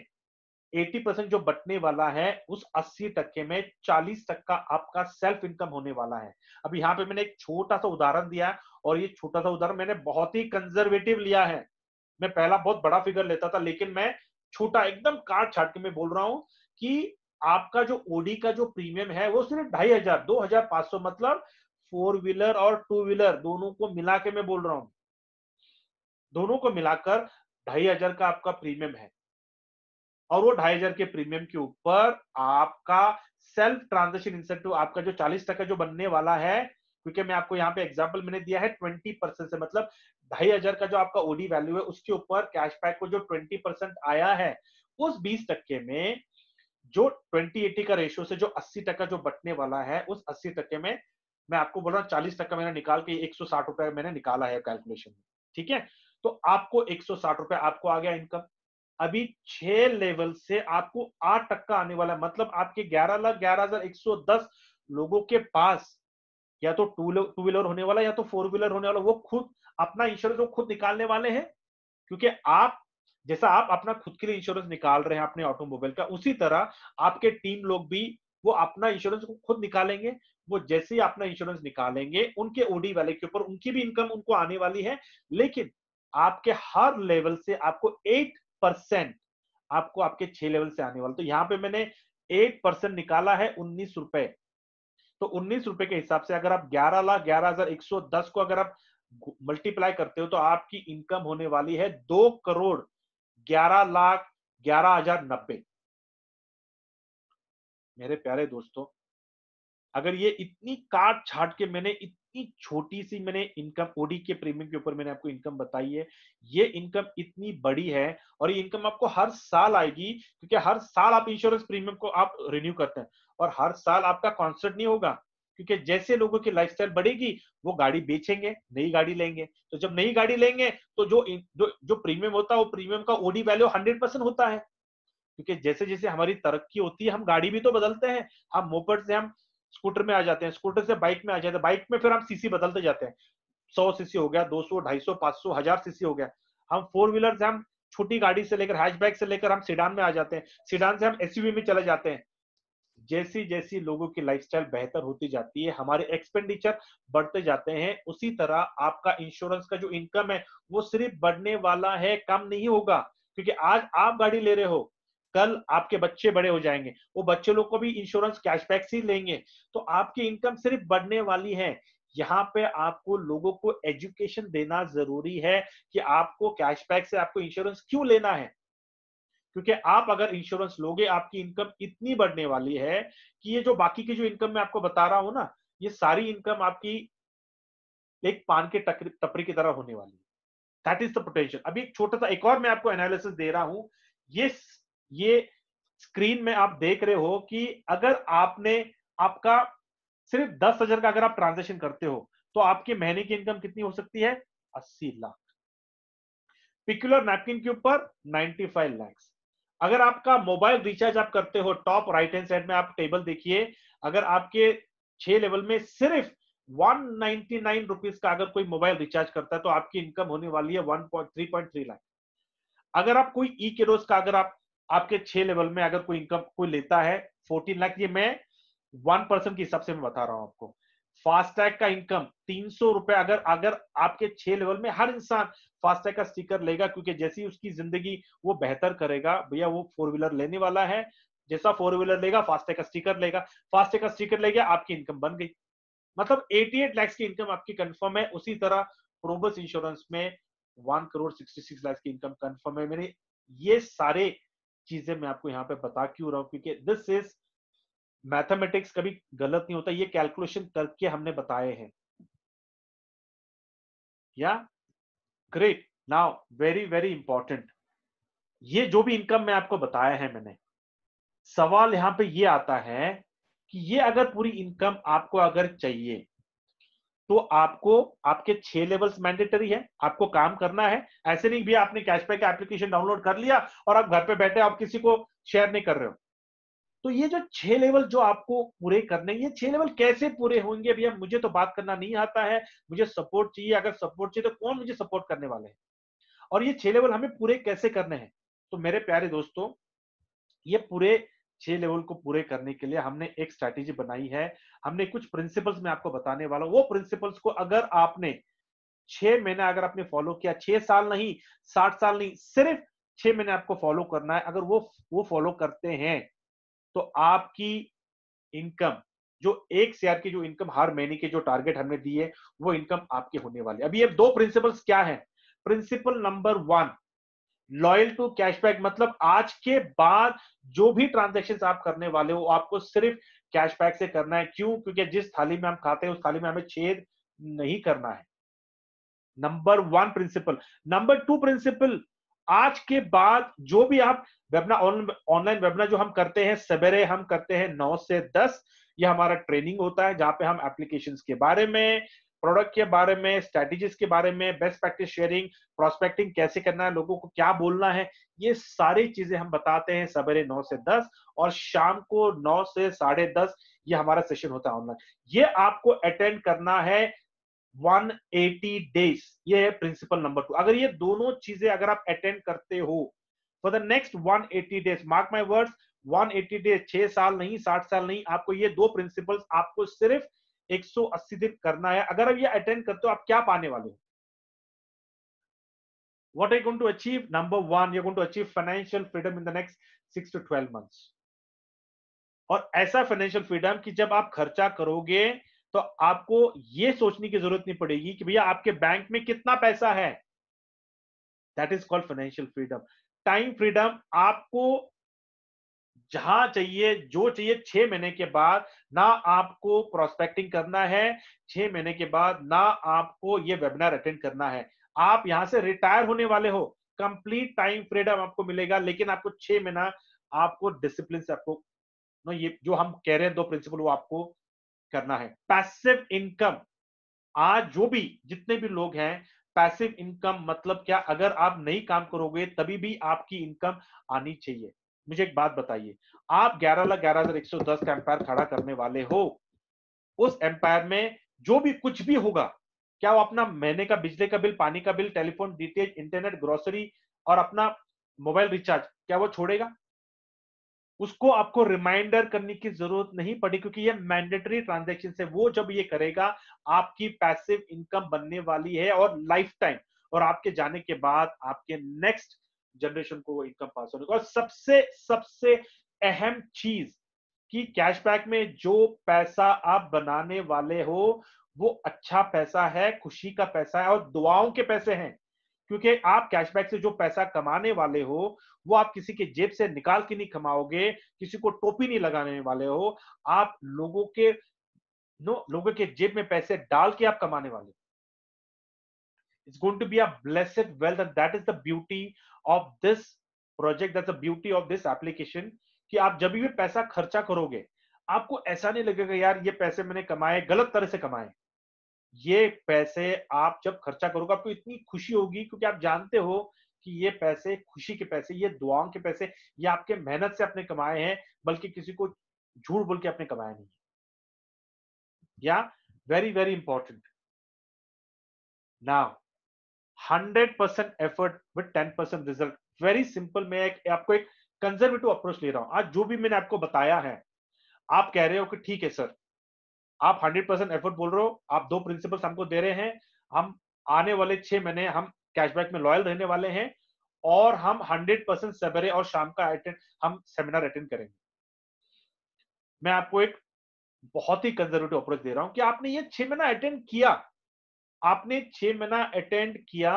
80 परसेंट जो बटने वाला है उस 80 टक्के में 40 तक का आपका सेल्फ इनकम होने वाला है अब यहाँ पे मैंने एक छोटा सा उदाहरण दिया और ये छोटा सा उदाहरण मैंने बहुत ही कंजर्वेटिव लिया है मैं पहला बहुत बड़ा फिगर लेता था लेकिन मैं छोटा एकदम काट छाट के मैं बोल रहा हूँ कि आपका जो ओडी का जो प्रीमियम है वो सिर्फ ढाई हजार दो हजार पांच सौ मतलब फोर व्हीलर और टू व्हीलर दोनों को मिला के मैं बोल रहा हूं दोनों को मिलाकर ढाई हजार का आपका प्रीमियम है और वो ढाई हजार के प्रीमियम के ऊपर आपका सेल्फ ट्रांजेक्शन इंसेंटिव आपका जो चालीस टका जो बनने वाला है क्योंकि मैं आपको यहाँ पे एग्जाम्पल मैंने दिया है ट्वेंटी परसेंट से मतलब ढाई हजार का जो आपका ओडी वैल्यू है उसके ऊपर कैशबैक को जो ट्वेंटी परसेंट आया है उस बीस टक्के में जो ट्वेंटी एटी का रेशियो से जो अस्सी टका जो बटने वाला है उस अस्सी टक्के में मैं आपको बोल रहा हूँ चालीस टक्का मैंने निकाल के एक सौ साठ रुपया मैंने निकाला है कैलकुलेशन में ठीक है तो आपको एक सौ साठ रुपया आपको आ गया इनकम अभी छह लेवल से आपको आठ टक्का आने वाला है मतलब आपके ग्यारह लाख ग्यारह हजार एक सौ दस लोगों के पास या तो टू टू व्हीलर होने वाला या तो फोर व्हीलर होने वाला वो खुद अपना इंश्योरेंस वो खुद निकालने वाले हैं क्योंकि आप जैसा आप अपना खुद के लिए इंश्योरेंस निकाल रहे हैं अपने ऑटोमोबाइल का उसी तरह आपके टीम लोग भी वो अपना इंश्योरेंस खुद निकालेंगे वो जैसे ही अपना इंश्योरेंस निकालेंगे उनके ओडी वाले के ऊपर उनकी भी इनकम उनको आने वाली है लेकिन आपके हर लेवल से आपको एट परसेंट आपको आपके छह लेवल से आने वाला तो यहाँ पे मैंने एट परसेंट निकाला है उन्नीस रुपए तो उन्नीस रुपए के हिसाब से अगर आप ग्यारह लाख ग्यारह हजार एक सौ दस को अगर आप मल्टीप्लाई करते हो तो आपकी इनकम होने वाली है दो करोड़ ग्यारह लाख ग्यारह हजार नब्बे मेरे प्यारे दोस्तों अगर ये इतनी काट छाट के मैंने इतनी छोटी सी मैंने इनकम ओडी के प्रीमियम के ऊपर मैंने आपको इनकम बताई है ये इनकम इतनी बड़ी है और ये इनकम आपको हर साल आएगी क्योंकि हर साल आप इंश्योरेंस प्रीमियम को आप रिन्यू करते हैं और हर साल आपका कॉन्सर्ट नहीं होगा क्योंकि जैसे लोगों की लाइफ बढ़ेगी वो गाड़ी बेचेंगे नई गाड़ी लेंगे तो जब नई गाड़ी लेंगे तो जो जो जो प्रीमियम होता है वो प्रीमियम का ओडी वैल्यू हंड्रेड परसेंट होता है क्योंकि जैसे जैसे हमारी तरक्की होती है हम गाड़ी भी तो बदलते हैं हम मोपट से हम स्कूटर में आ जाते हैं स्कूटर से बाइक में आ जाते हैं बाइक में फिर हम सीसी बदलते जाते हैं सौ सीसी हो गया दो सौ ढाई सौ पांच सौ हजार सीसी हो गया हम फोर व्हीलर से हम छोटी गाड़ी से लेकर हैचबैक से लेकर हम सीडान में आ जाते हैं सीडान से हम एसयूवी में चले जाते हैं जैसी जैसी लोगों की लाइफस्टाइल बेहतर होती जाती है हमारे एक्सपेंडिचर बढ़ते जाते हैं उसी तरह आपका इंश्योरेंस का जो इनकम है वो सिर्फ बढ़ने वाला है कम नहीं होगा क्योंकि आज आप गाड़ी ले रहे हो कल आपके बच्चे बड़े हो जाएंगे वो बच्चे लोग को भी इंश्योरेंस कैशबैक से लेंगे तो आपकी इनकम सिर्फ बढ़ने वाली है यहाँ पे आपको लोगों को एजुकेशन देना जरूरी है कि आपको कैशबैक से आपको इंश्योरेंस क्यों लेना है क्योंकि आप अगर इंश्योरेंस लोगे आपकी इनकम इतनी बढ़ने वाली है कि ये जो बाकी की जो इनकम मैं आपको बता रहा हूं ना ये सारी इनकम आपकी एक पान के टपरी की तरह होने वाली है दैट इज द पोटेंशियल अभी एक छोटा सा एक और मैं आपको एनालिसिस दे रहा हूं ये ये स्क्रीन में आप देख रहे हो कि अगर आपने आपका सिर्फ दस हजार का अगर आप ट्रांजेक्शन करते हो तो आपके महीने की इनकम कितनी हो सकती है अस्सी लाख पिक्युलर नैपकिन के ऊपर नाइनटी फाइव लैक्स अगर आपका मोबाइल रिचार्ज आप करते हो टॉप राइट हैंड साइड में आप टेबल देखिए अगर आपके छह लेवल में सिर्फ वन नाइनटी नाइन रुपीज का अगर कोई मोबाइल रिचार्ज करता है तो आपकी इनकम होने वाली है one point three point three lakh अगर आप कोई ई केरोस का अगर आप आपके छह लेवल में अगर कोई इनकम कोई लेता है फोर्टीन लाख ये मैं वन पर्सन के हिसाब से मैं बता रहा हूं आपको फास्टैग का इनकम तीन सौ रुपए अगर अगर आपके छह लेवल में हर इंसान फास्टैग का स्टिकर लेगा क्योंकि जैसी उसकी जिंदगी वो बेहतर करेगा भैया वो फोर व्हीलर लेने वाला है जैसा फोर व्हीलर लेगा फास्टैग का स्टिकर लेगा फास्टैग का स्टिकर ले गया आपकी इनकम बन गई मतलब एटी एट लैक्स की इनकम आपकी कंफर्म है उसी तरह प्रोबस इंश्योरेंस में one crore sixty six lakhs की इनकम कंफर्म है मैंने ये सारे चीजें मैं आपको यहाँ पे बता क्यों रहा हूँ क्योंकि दिस इज मैथमेटिक्स कभी गलत नहीं होता ये कैलकुलेशन करके हमने बताए हैं या great now very very important ये जो भी इनकम मैं आपको बताया है मैंने सवाल यहाँ पे ये आता है कि ये अगर पूरी इनकम आपको अगर चाहिए तो आपको आपके छह लेवल्स मैंडेटरी है आपको काम करना है ऐसे नहीं भी आपने कैशबैक का एप्लीकेशन डाउनलोड कर लिया और आप घर पे बैठे आप किसी को शेयर नहीं कर रहे हो तो ये जो छह लेवल जो आपको पूरे करने ये छह लेवल कैसे पूरे होंगे भैया मुझे तो बात करना नहीं आता है मुझे सपोर्ट चाहिए अगर सपोर्ट चाहिए तो कौन मुझे सपोर्ट करने वाले हैं और ये छह लेवल हमें पूरे कैसे करने हैं तो मेरे प्यारे दोस्तों ये पूरे छह लेवल को पूरे करने के लिए हमने एक स्ट्रैटेजी बनाई है हमने कुछ प्रिंसिपल्स में आपको बताने वाला वो प्रिंसिपल्स को अगर आपने छह महीने अगर आपने फॉलो किया छह साल नहीं साठ साल नहीं सिर्फ छह महीने आपको फॉलो करना है अगर वो वो फॉलो करते हैं तो आपकी इनकम जो एक शेयर की जो इनकम हर महीने के जो टारगेट हमने दिए वो इनकम आपके होने वाली अभी ये दो प्रिंसिपल्स क्या है principle number one loyal to cashback मतलब आज के बाद जो भी ट्रांजेक्शन आप करने वाले हो आपको सिर्फ कैशबैक से करना है क्यों क्योंकि जिस थाली में हम खाते हैं उस थाली में हमें छेद नहीं करना है number one principle number two principle आज के बाद जो भी आप वेबना ऑनलाइन वेबना जो हम करते हैं सवेरे हम करते हैं नौ से दस यह हमारा ट्रेनिंग होता है जहां पे हम एप्लीकेशंस के बारे में प्रोडक्ट के बारे में स्ट्रेटेजीज के बारे में बेस्ट प्रैक्टिस शेयरिंग प्रोस्पेक्टिंग कैसे करना है लोगों को क्या बोलना है ये सारी चीजें हम बताते हैं सवेरे नौ से दस और शाम को नौ से साढ़े दस ये हमारा सेशन होता है ऑनलाइन ये आपको अटेंड करना है 180 डेज ये है प्रिंसिपल नंबर टू अगर ये दोनों चीजें अगर आप अटेंड करते हो for the next 180 days mark my words 180 days छह साल नहीं साठ साल नहीं आपको ये दो प्रिंसिपल्स आपको सिर्फ 180 दिन करना है अगर आप ये अटेंड करते हो आप क्या पाने वाले हो what I gonna achieve number one you gonna achieve financial freedom in the next six to twelve twelve और ऐसा फाइनेंशियल फ्रीडम कि जब आप खर्चा करोगे तो आपको यह सोचने की जरूरत नहीं पड़ेगी कि भैया आपके बैंक में कितना पैसा है that is called financial freedom time freedom आपको जहां चाहिए जो चाहिए छह महीने के बाद ना आपको प्रोस्पेक्टिंग करना है छह महीने के बाद ना आपको ये वेबिनार अटेंड करना है आप यहां से रिटायर होने वाले हो कंप्लीट टाइम फ्रीडम आपको मिलेगा लेकिन आपको छह महीना आपको डिसिप्लिन से आपको नो ये जो हम कह रहे हैं दो प्रिंसिपल वो आपको करना है पैसिव इनकम आज जो भी जितने भी लोग हैं पैसिव इनकम मतलब क्या अगर आप नहीं काम करोगे तभी भी आपकी इनकम आनी चाहिए मुझे एक बात बताइए आप ग्यारह लाख ग्यारह हजार एक सौ दस का एम्पायर खड़ा करने वाले हो उस एम्पायर में जो भी कुछ भी होगा क्या वो अपना महीने का बिजली का बिल पानी का बिल टेलीफोन डीटेज इंटरनेट ग्रोसरी और अपना मोबाइल रिचार्ज क्या वो छोड़ेगा उसको आपको रिमाइंडर करने की जरूरत नहीं पड़ी क्योंकि ये मैंडेटरी ट्रांजेक्शन है वो जब ये करेगा आपकी पैसिव इनकम बनने वाली है और लाइफ टाइम और आपके जाने के बाद आपके नेक्स्ट जनरेशन को वो इनकम पास होने को और सबसे सबसे अहम चीज कि कैशबैक में जो पैसा आप बनाने वाले हो वो अच्छा पैसा है खुशी का पैसा है और दुआओं के पैसे हैं क्योंकि आप कैशबैक से जो पैसा कमाने वाले हो वो आप किसी के जेब से निकाल के नहीं कमाओगे किसी को टोपी नहीं लगाने वाले हो आप लोगों के नो लोगों के जेब में पैसे डाल के आप कमाने वाले हो it's going to be a blessed wealth and that is the beauty of this project that's the beauty of this application कि आप जब भी पैसा खर्चा करोगे आपको ऐसा नहीं लगेगा यार ये पैसे मैंने कमाए गलत तरह से कमाए ये पैसे आप जब खर्चा करोगे आपको इतनी खुशी होगी क्योंकि आप जानते हो कि ये पैसे खुशी के पैसे ये दुआओं के पैसे ये आपके मेहनत से आपने कमाए हैं बल्कि किसी को झूठ बोल के आपने कमाया नहीं या very very important now hundred percent effort with ten percent result very simple मैं एक आपको एक कंजर्वेटिव अप्रोच ले रहा हूं आज जो भी मैंने आपको बताया है आप कह रहे हो कि ठीक है सर आप हंड्रेड परसेंट एफर्ट बोल रहे हो आप दो प्रिंसिपल्स हमको दे रहे हैं हम आने वाले छह महीने हम कैशबैक में लॉयल रहने वाले हैं और हम हंड्रेड परसेंट सवेरे और शाम का अटेंड हम सेमिनार अटेंड करेंगे मैं आपको एक बहुत ही कंजर्वेटिव अप्रोच दे रहा हूं कि आपने ये छह महीना अटेंड किया आपने छह महीना अटेंड किया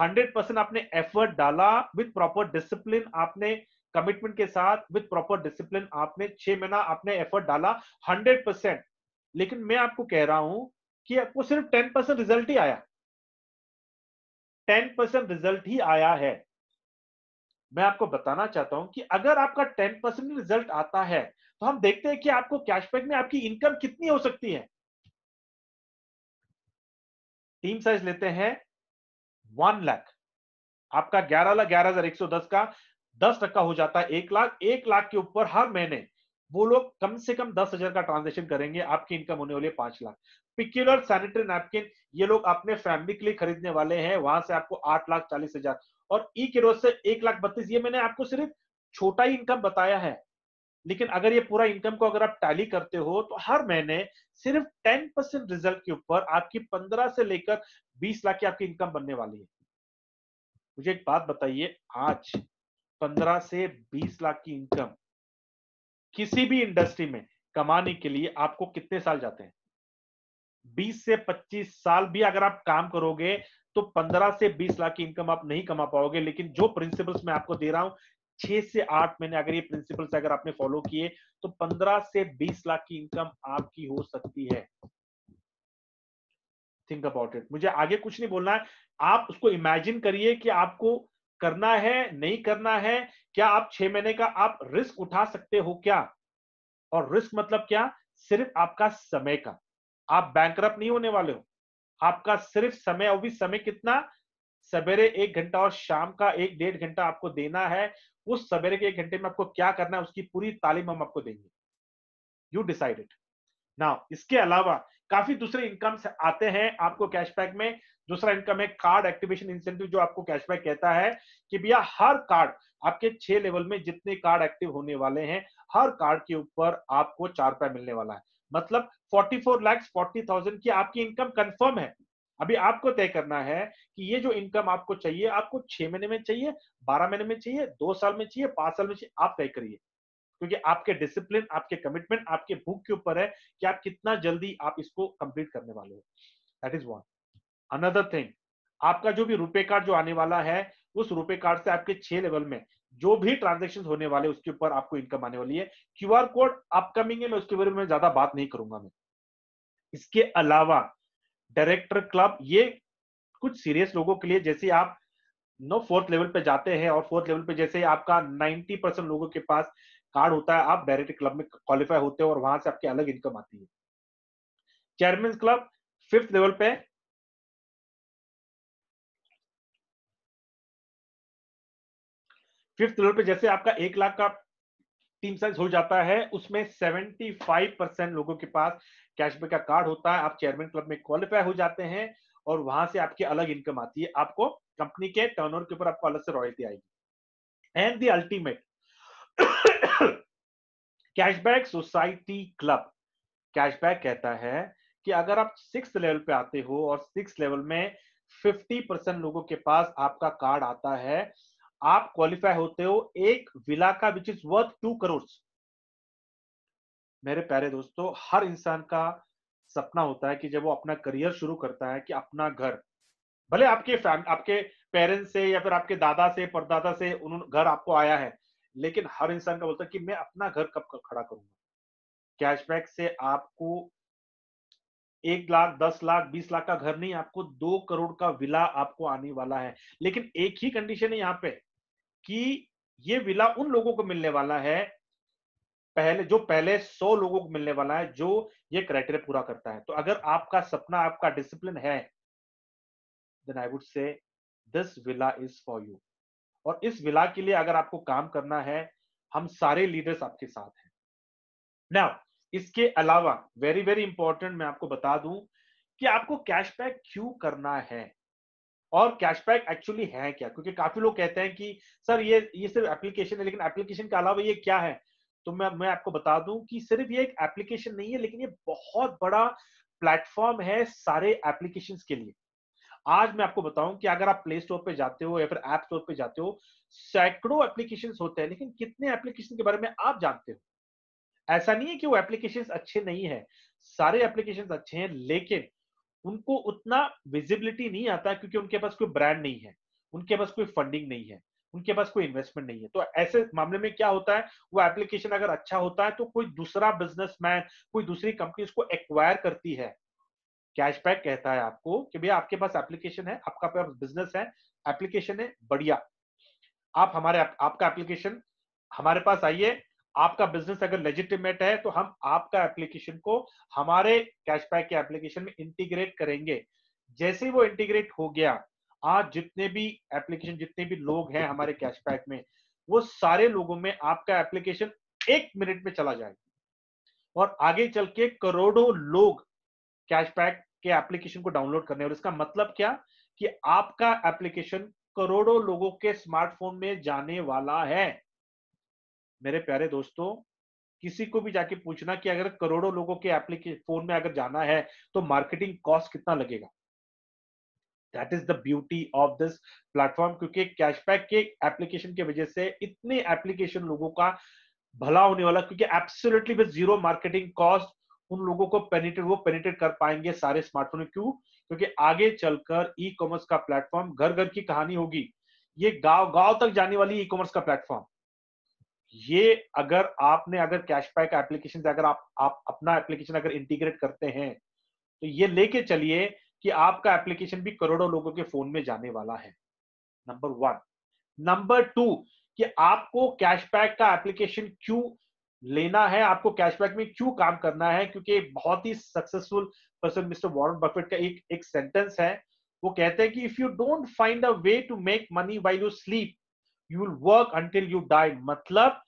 हंड्रेड परसेंट आपने एफर्ट डाला विथ प्रॉपर डिसिप्लिन आपने कमिटमेंट के साथ विथ प्रॉपर डिसिप्लिन आपने छह महीना आपने एफर्ट डाला हंड्रेड परसेंट लेकिन मैं आपको कह रहा हूं कि आपको सिर्फ टेन परसेंट रिजल्ट ही आया टेन परसेंट रिजल्ट ही आया है मैं आपको बताना चाहता हूं कि अगर आपका टेन परसेंट रिजल्ट आता है तो हम देखते हैं कि आपको कैशबैक में आपकी इनकम कितनी हो सकती है टीम साइज लेते हैं वन लाख आपका ग्यारह लाख ग्यारह हजार एक सौ दस का दस टक्का हो जाता है एक लाख एक लाख के ऊपर हर महीने वो लोग कम से कम दस हजार का ट्रांजेक्शन करेंगे आपकी इनकम होने वाली पांच लाख पिक्यूलर सैनिटरी नैपकिन ये लोग अपने फैमिली के लिए खरीदने वाले हैं वहां से आपको आठ लाख चालीस हजार और ई किरोज से एक लाख बत्तीस ये मैंने आपको सिर्फ छोटा ही इनकम बताया है लेकिन अगर ये पूरा इनकम को अगर आप टैली करते हो तो हर महीने सिर्फ टेन परसेंट रिजल्ट के ऊपर आपकी पंद्रह से लेकर बीस लाख की आपकी इनकम बनने वाली है मुझे एक बात बताइए आज पंद्रह से बीस लाख की इनकम किसी भी इंडस्ट्री में कमाने के लिए आपको कितने साल जाते हैं बीस से पच्चीस साल भी अगर आप काम करोगे तो पंद्रह से बीस लाख की इनकम आप नहीं कमा पाओगे लेकिन जो प्रिंसिपल्स मैं आपको दे रहा हूं छह से आठ महीने अगर ये प्रिंसिपल्स अगर आपने फॉलो किए तो पंद्रह से बीस लाख की इनकम आपकी हो सकती है थिंक अबाउट इट मुझे आगे कुछ नहीं बोलना है आप उसको इमेजिन करिए कि आपको करना है नहीं करना है क्या आप छह महीने का आप रिस्क उठा सकते हो क्या और रिस्क मतलब क्या सिर्फ आपका समय का आप बैंक नहीं होने वाले हो आपका सिर्फ समय और भी समय कितना सवेरे एक घंटा और शाम का एक डेढ़ घंटा आपको देना है उस सवेरे के एक घंटे में आपको क्या करना है उसकी पूरी तालीम हम आपको देंगे यू डिसाइडेड नाउ इसके अलावा काफी दूसरे इनकम आते हैं आपको कैशबैक में दूसरा इनकम है कार्ड एक्टिवेशन इंसेंटिव जो आपको कैशबैक कहता है कि भैया हर कार्ड आपके छह लेवल में जितने कार्ड एक्टिव होने वाले हैं हर कार्ड के ऊपर आपको चार रुपया मिलने वाला है मतलब forty four lakhs forty thousand की आपकी इनकम कंफर्म है अभी आपको तय करना है कि ये जो इनकम आपको चाहिए आपको छह महीने में चाहिए बारह महीने में चाहिए दो साल में चाहिए पांच साल में चाहिए आप तय करिए क्योंकि आपके डिसिप्लिन आपके कमिटमेंट आपके भूख के ऊपर है कि आप कितना जल्दी आप इसको कंप्लीट करने वाले हो that is one another thing आपका जो भी रुपे कार्ड जो आने वाला है उस रुपे कार्ड से आपके छह लेवल में जो भी ट्रांजेक्शन होने वाले उसके ऊपर आपको इनकम आने वाली है क्यू कोड अपकमिंग है मैं उसके बारे में ज्यादा बात नहीं करूंगा मैं इसके अलावा डायरेक्टर क्लब ये कुछ सीरियस लोगों के लिए जैसे आप नो फोर्थ लेवल पे जाते हैं और फोर्थ लेवल पे जैसे आपका 90 परसेंट लोगों के पास कार्ड होता है आप डायरेक्टर क्लब में क्वालिफाई होते हो और वहां से आपकी अलग इनकम आती है चेयरमैन क्लब फिफ्थ लेवल पे फिफ्थ लेवल पे जैसे आपका एक लाख का टीम साइज हो जाता है उसमें 75 परसेंट लोगों के पास कैशबैक का कार्ड होता है आप चेयरमैन क्लब में क्वालिफाई हो जाते हैं और वहां से आपकी अलग इनकम आती है आपको कंपनी के टर्न के ऊपर आपको अलग से रॉयल्टी आएगी and the ultimate cashback society club cashback कहता है कि अगर आप सिक्स लेवल पे आते हो और सिक्स लेवल में फिफ्टी परसेंट लोगों के पास आपका कार्ड आता है आप क्वालिफाई होते हो एक विला का which is worth two crore मेरे प्यारे दोस्तों हर इंसान का सपना होता है कि जब वो अपना करियर शुरू करता है कि अपना घर भले आपके आपके पेरेंट्स से या फिर आपके दादा से परदादा से उन्होंने घर आपको आया है लेकिन हर इंसान का बोलता है कि मैं अपना घर कब कर खड़ा करूंगा कैशबैक से आपको एक लाख दस लाख बीस लाख का घर नहीं आपको दो करोड़ का विला आपको आने वाला है लेकिन एक ही कंडीशन है यहाँ पे कि ये विला उन लोगों को मिलने वाला है पहले जो पहले सौ लोगों को मिलने वाला है जो ये क्राइटेरिया पूरा करता है तो अगर आपका सपना आपका डिसिप्लिन है then I would say this villa is for you और इस विला के लिए अगर आपको काम करना है हम सारे लीडर्स आपके साथ हैं नाउ इसके अलावा वेरी वेरी इंपॉर्टेंट मैं आपको बता दूं कि आपको कैशबैक क्यों करना है और कैशबैक एक्चुअली है क्या क्योंकि काफी लोग कहते हैं कि सर ये ये सिर्फ एप्लीकेशन है लेकिन एप्लीकेशन के अलावा ये क्या है तो मैं मैं आपको बता दूं कि सिर्फ ये एक एप्लीकेशन नहीं है लेकिन ये बहुत बड़ा प्लेटफॉर्म है सारे एप्लीकेशन के लिए आज मैं आपको बताऊं कि अगर आप प्ले स्टोर पे जाते हो या फिर ऐप स्टोर पे जाते हो सैकड़ों एप्लीकेशन होते हैं लेकिन कितने एप्लीकेशन के बारे में आप जानते हो ऐसा नहीं है कि वो एप्लीकेशन अच्छे नहीं है सारे एप्लीकेशन अच्छे हैं लेकिन उनको उतना विजिबिलिटी नहीं आता क्योंकि उनके पास कोई ब्रांड नहीं है उनके पास कोई फंडिंग नहीं है उनके पास कोई इन्वेस्टमेंट नहीं है तो ऐसे मामले में क्या होता है वो एप्लीकेशन अगर अच्छा होता है तो कोई दूसरा बिजनेसमैन कोई दूसरी कंपनी उसको एक्वायर करती है कैशबैक कहता है आपको कि भैया आपके पास एप्लीकेशन है आपका पास बिजनेस है एप्लीकेशन है बढ़िया आप हमारे आपका एप्लीकेशन हमारे पास आइए आपका बिजनेस अगर लेजिटिमेट है तो हम आपका एप्लीकेशन को हमारे कैशबैक के एप्लीकेशन में इंटीग्रेट करेंगे जैसे ही वो इंटीग्रेट हो गया आज जितने भी एप्लीकेशन जितने भी लोग हैं हमारे कैशबैक में वो सारे लोगों में आपका एप्लीकेशन एक मिनट में चला जाएगा और आगे चल के करोड़ों लोग कैशबैक के एप्लीकेशन को डाउनलोड करने और इसका मतलब क्या कि आपका एप्लीकेशन करोड़ों लोगों के स्मार्टफोन में जाने वाला है मेरे प्यारे दोस्तों किसी को भी जाके पूछना कि अगर करोड़ों लोगों के एप्लीकेशन फोन में अगर जाना है तो मार्केटिंग कॉस्ट कितना लगेगा that is the beauty of this platform क्योंकि कैशबैक के एप्लीकेशन के वजह से इतने एप्लीकेशन लोगों का भला होने वाला क्योंकि absolutely with zero marketing cost उन लोगों को पेनिटेट वो पेनिटेट कर पाएंगे सारे स्मार्टफोन क्यों क्योंकि आगे चलकर ई कॉमर्स का प्लेटफॉर्म घर घर की कहानी होगी ये गांव गांव तक जाने वाली ई कॉमर्स का प्लेटफॉर्म ये अगर आपने अगर कैशबैक का एप्लीकेशन अगर आप आप अपना एप्लीकेशन अगर इंटीग्रेट करते हैं तो ये लेके चलिए कि आपका एप्लीकेशन भी करोड़ों लोगों के फोन में जाने वाला है नंबर वन नंबर टू कि आपको कैशबैक का एप्लीकेशन क्यों लेना है आपको कैशबैक में क्यों काम करना है क्योंकि बहुत ही successful person mister Warren Buffett का एक एक सेंटेंस है वो कहते हैं कि if you don't find a way to make money why you sleep you will work until you die मतलब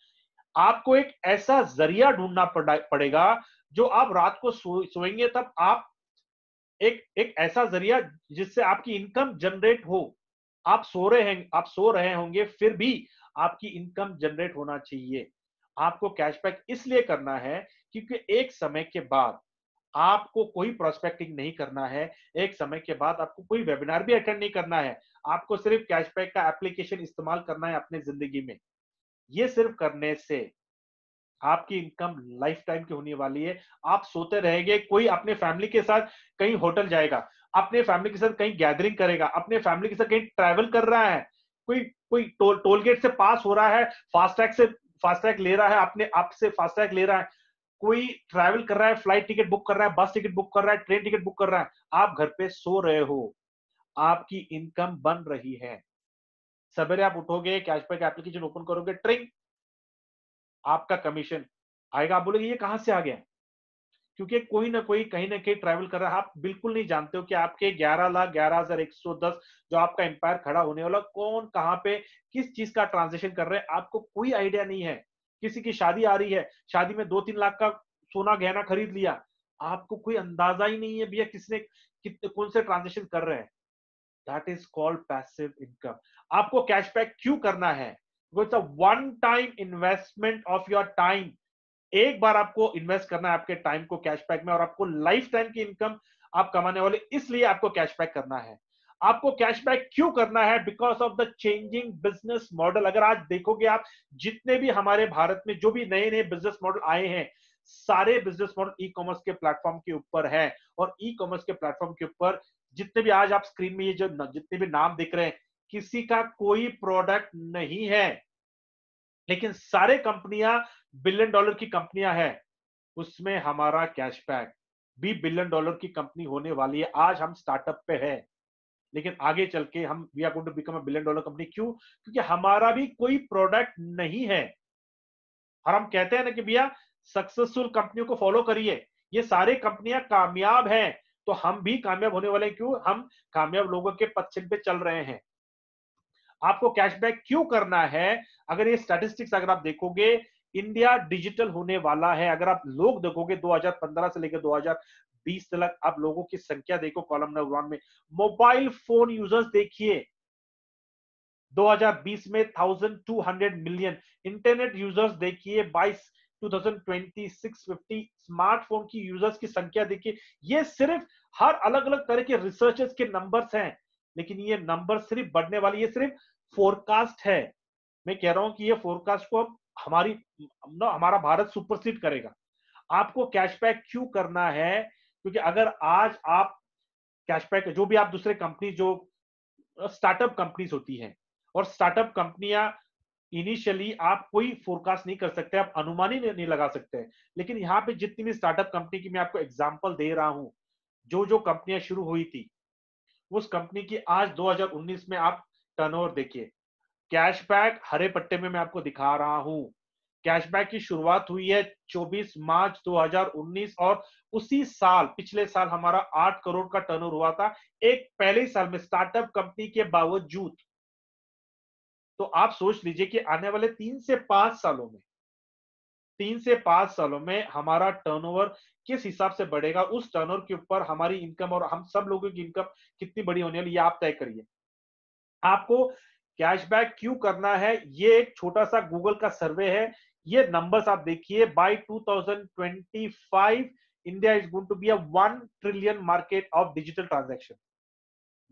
आपको एक ऐसा जरिया ढूंढना पड़ेगा जो आप रात को सोएंगे तब आप एक एक ऐसा जरिया जिससे आपकी इनकम जनरेट हो आप सो रहे हैं आप सो रहे होंगे फिर भी आपकी इनकम जनरेट होना चाहिए आपको कैशबैक इसलिए करना है क्योंकि एक समय के बाद आपको कोई प्रोस्पेक्टिंग नहीं करना है एक समय के बाद आपको कोई वेबिनार भी अटेंड नहीं करना है आपको सिर्फ कैशबैक का एप्लीकेशन इस्तेमाल करना है अपने जिंदगी में ये सिर्फ करने से आपकी इनकम लाइफ टाइम की होने वाली है आप सोते रहेंगे कोई अपने फैमिली के साथ कहीं होटल जाएगा अपने फैमिली के साथ कहीं गैदरिंग करेगा अपने फैमिली के साथ कहीं ट्रैवल कर रहा है कोई कोई टोल टोल गेट से पास हो रहा है फास्टैग से फास्टैग ले रहा है अपने आप से फास्टैग ले रहा है कोई ट्रैवल कर रहा है फ्लाइट टिकट बुक कर रहा है बस टिकट बुक कर रहा है ट्रेन टिकट बुक कर रहा है आप घर पे सो रहे हो आपकी इनकम बन रही है सवेरे आप उठोगे कैशबैक एप्लीकेशन ओपन करोगे ट्रिंग आपका कमीशन आएगा आप बोलोगे ये कहां से आ गया क्योंकि कोई ना कोई कहीं ना कहीं ट्रैवल कर रहा है आप बिल्कुल नहीं जानते हो कि आपके ग्यारह लाख ग्यारह हजार एक सौ दस जो आपका एम्पायर खड़ा होने वाला कौन कहां पे किस चीज का ट्रांजेक्शन कर रहे हैं आपको कोई आइडिया नहीं है किसी की शादी आ रही है शादी में दो तीन लाख का सोना गहना खरीद लिया आपको कोई अंदाजा ही नहीं है भैया किसने कितने कौन से ट्रांजेक्शन कर रहे हैं that is called passive income आपको कैशबैक क्यों करना है it's a one time investment of your time एक बार आपको इन्वेस्ट करना है आपके टाइम को कैशबैक में और आपको लाइफ टाइम की इनकम आप कमाने वाले इसलिए आपको कैशबैक करना है आपको कैशबैक क्यों करना है because of the changing business model अगर आज देखोगे आप जितने भी हमारे भारत में जो भी नए नए बिजनेस मॉडल आए हैं सारे बिजनेस मॉडल ई कॉमर्स के प्लेटफॉर्म के ऊपर है और ई कॉमर्स के प्लेटफॉर्म के ऊपर जितने भी आज आप स्क्रीन में ये जो जितने भी नाम दिख रहे हैं किसी का कोई प्रोडक्ट नहीं है लेकिन सारे कंपनियां बिलियन डॉलर की कंपनियां हैं उसमें हमारा कैशबैक भी बिलियन डॉलर की कंपनी होने वाली है आज हम स्टार्टअप पे है लेकिन आगे चल के हम we are going to become a billion dollar company क्यों क्योंकि हमारा भी कोई प्रोडक्ट नहीं है और हम कहते हैं ना कि भैया सक्सेसफुल कंपनियों को फॉलो करिए ये सारे कंपनियां कामयाब हैं तो हम भी कामयाब होने वाले क्यों हम कामयाब लोगों के पश्चिम पे चल रहे हैं आपको कैशबैक क्यों करना है अगर ये स्टैटिस्टिक्स अगर आप देखोगे इंडिया डिजिटल होने वाला है अगर आप लोग देखोगे 2015 से लेकर 2020 तक आप लोगों की संख्या देखो कॉलम नंबर वन में मोबाइल फोन यूजर्स देखिए 2020 में 1200 मिलियन इंटरनेट यूजर्स देखिए 22 2026-50 स्मार्टफोन की यूजर्स की संख्या देखिए ये सिर्फ हर अलग अलग तरह के रिसर्चर्स के नंबर्स हैं लेकिन ये नंबर सिर्फ बढ़ने वाले ये सिर्फ फोरकास्ट है मैं कह रहा हूं कि ये फोरकास्ट को हमारी ना हमारा भारत सुपरसीड करेगा आपको कैशबैक क्यों करना है क्योंकि अगर आज आप कैशबैक जो भी आप दूसरे कंपनी जो स्टार्टअप कंपनीज होती हैं और स्टार्टअप कंपनियां इनिशियली आप कोई फोरकास्ट नहीं कर सकते आप अनुमान ही नहीं लगा सकते लेकिन यहाँ पे जितनी भी स्टार्टअप कंपनी की मैं आपको एग्जाम्पल दे रहा हूँ जो जो कंपनियां शुरू हुई थी उस कंपनी की आज 2019 में आप टर्न देखिए कैशबैक हरे पट्टे में मैं आपको दिखा रहा हूँ कैशबैक की शुरुआत हुई है 24 मार्च 2019 और उसी साल पिछले साल हमारा 8 करोड़ का टर्नओवर हुआ था एक पहले साल में स्टार्टअप कंपनी के बावजूद तो आप सोच लीजिए कि आने वाले तीन से पांच सालों में तीन से पांच सालों में हमारा टर्नओवर किस हिसाब से बढ़ेगा उस टर्नओवर के ऊपर हमारी इनकम और हम सब लोगों की इनकम कितनी बड़ी होने वाली ये आप तय करिए आपको कैशबैक क्यों करना है ये एक छोटा सा गूगल का सर्वे है ये नंबर्स आप देखिए by 2025 India is going to be a one trillion market of digital transaction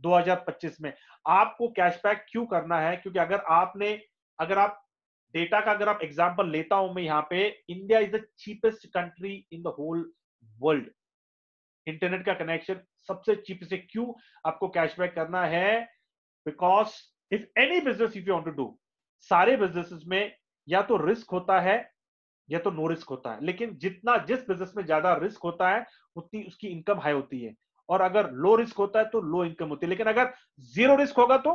2025 में आपको कैशबैक क्यों करना है क्योंकि अगर आपने अगर आप डेटा का अगर आप एग्जाम्पल लेता हूं मैं यहाँ पे India is the cheapest country in the whole world internet का कनेक्शन सबसे चीप से क्यों आपको कैशबैक करना है because if any business if you to do सारे बिजनेस में या तो रिस्क होता है या तो नो रिस्क होता है लेकिन जितना जिस बिजनेस में ज्यादा रिस्क होता है उतनी उसकी इनकम हाई होती है और अगर लो रिस्क होता है तो लो इनकम होती है लेकिन अगर जीरो रिस्क होगा तो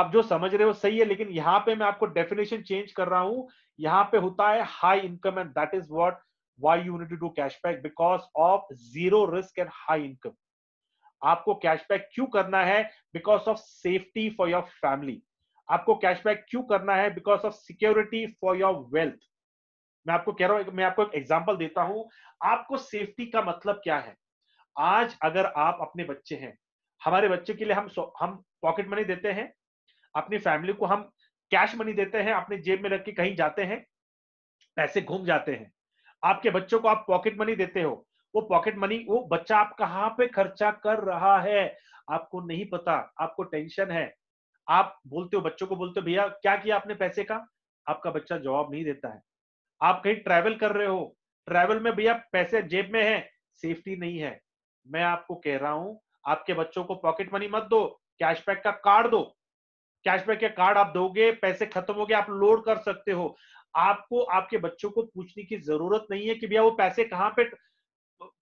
आप जो समझ रहे हो सही है लेकिन यहां पे मैं आपको डेफिनेशन चेंज कर रहा हूं यहां पे होता है high income and that is what why you need to do cashback because of zero risk and high income आपको कैशबैक क्यों करना है because of safety for your family आपको कैशबैक क्यों करना है because of security for your wealth मैं आपको कह रहा हूं मैं आपको एक एग्जाम्पल देता हूं आपको सेफ्टी का मतलब क्या है आज अगर आप अपने बच्चे हैं हमारे बच्चे के लिए हम हम पॉकेट मनी देते हैं अपनी फैमिली को हम कैश मनी देते हैं अपने जेब में रख के कहीं जाते हैं पैसे घूम जाते हैं आपके बच्चों को आप पॉकेट मनी देते हो वो पॉकेट मनी वो बच्चा आप कहाँ पे खर्चा कर रहा है आपको नहीं पता आपको टेंशन है आप बोलते हो बच्चों को बोलते हो भैया क्या किया आपने पैसे का आपका बच्चा जवाब नहीं देता है आप कहीं ट्रैवल कर रहे हो ट्रैवल में भैया पैसे जेब में है सेफ्टी नहीं है मैं आपको कह रहा हूं आपके बच्चों को पॉकेट मनी मत दो कैशबैक का कार्ड दो कैशबैक का कार्ड आप दोगे पैसे खत्म हो गए आप लोड कर सकते हो आपको आपके बच्चों को पूछने की जरूरत नहीं है कि भैया वो पैसे कहाँ पे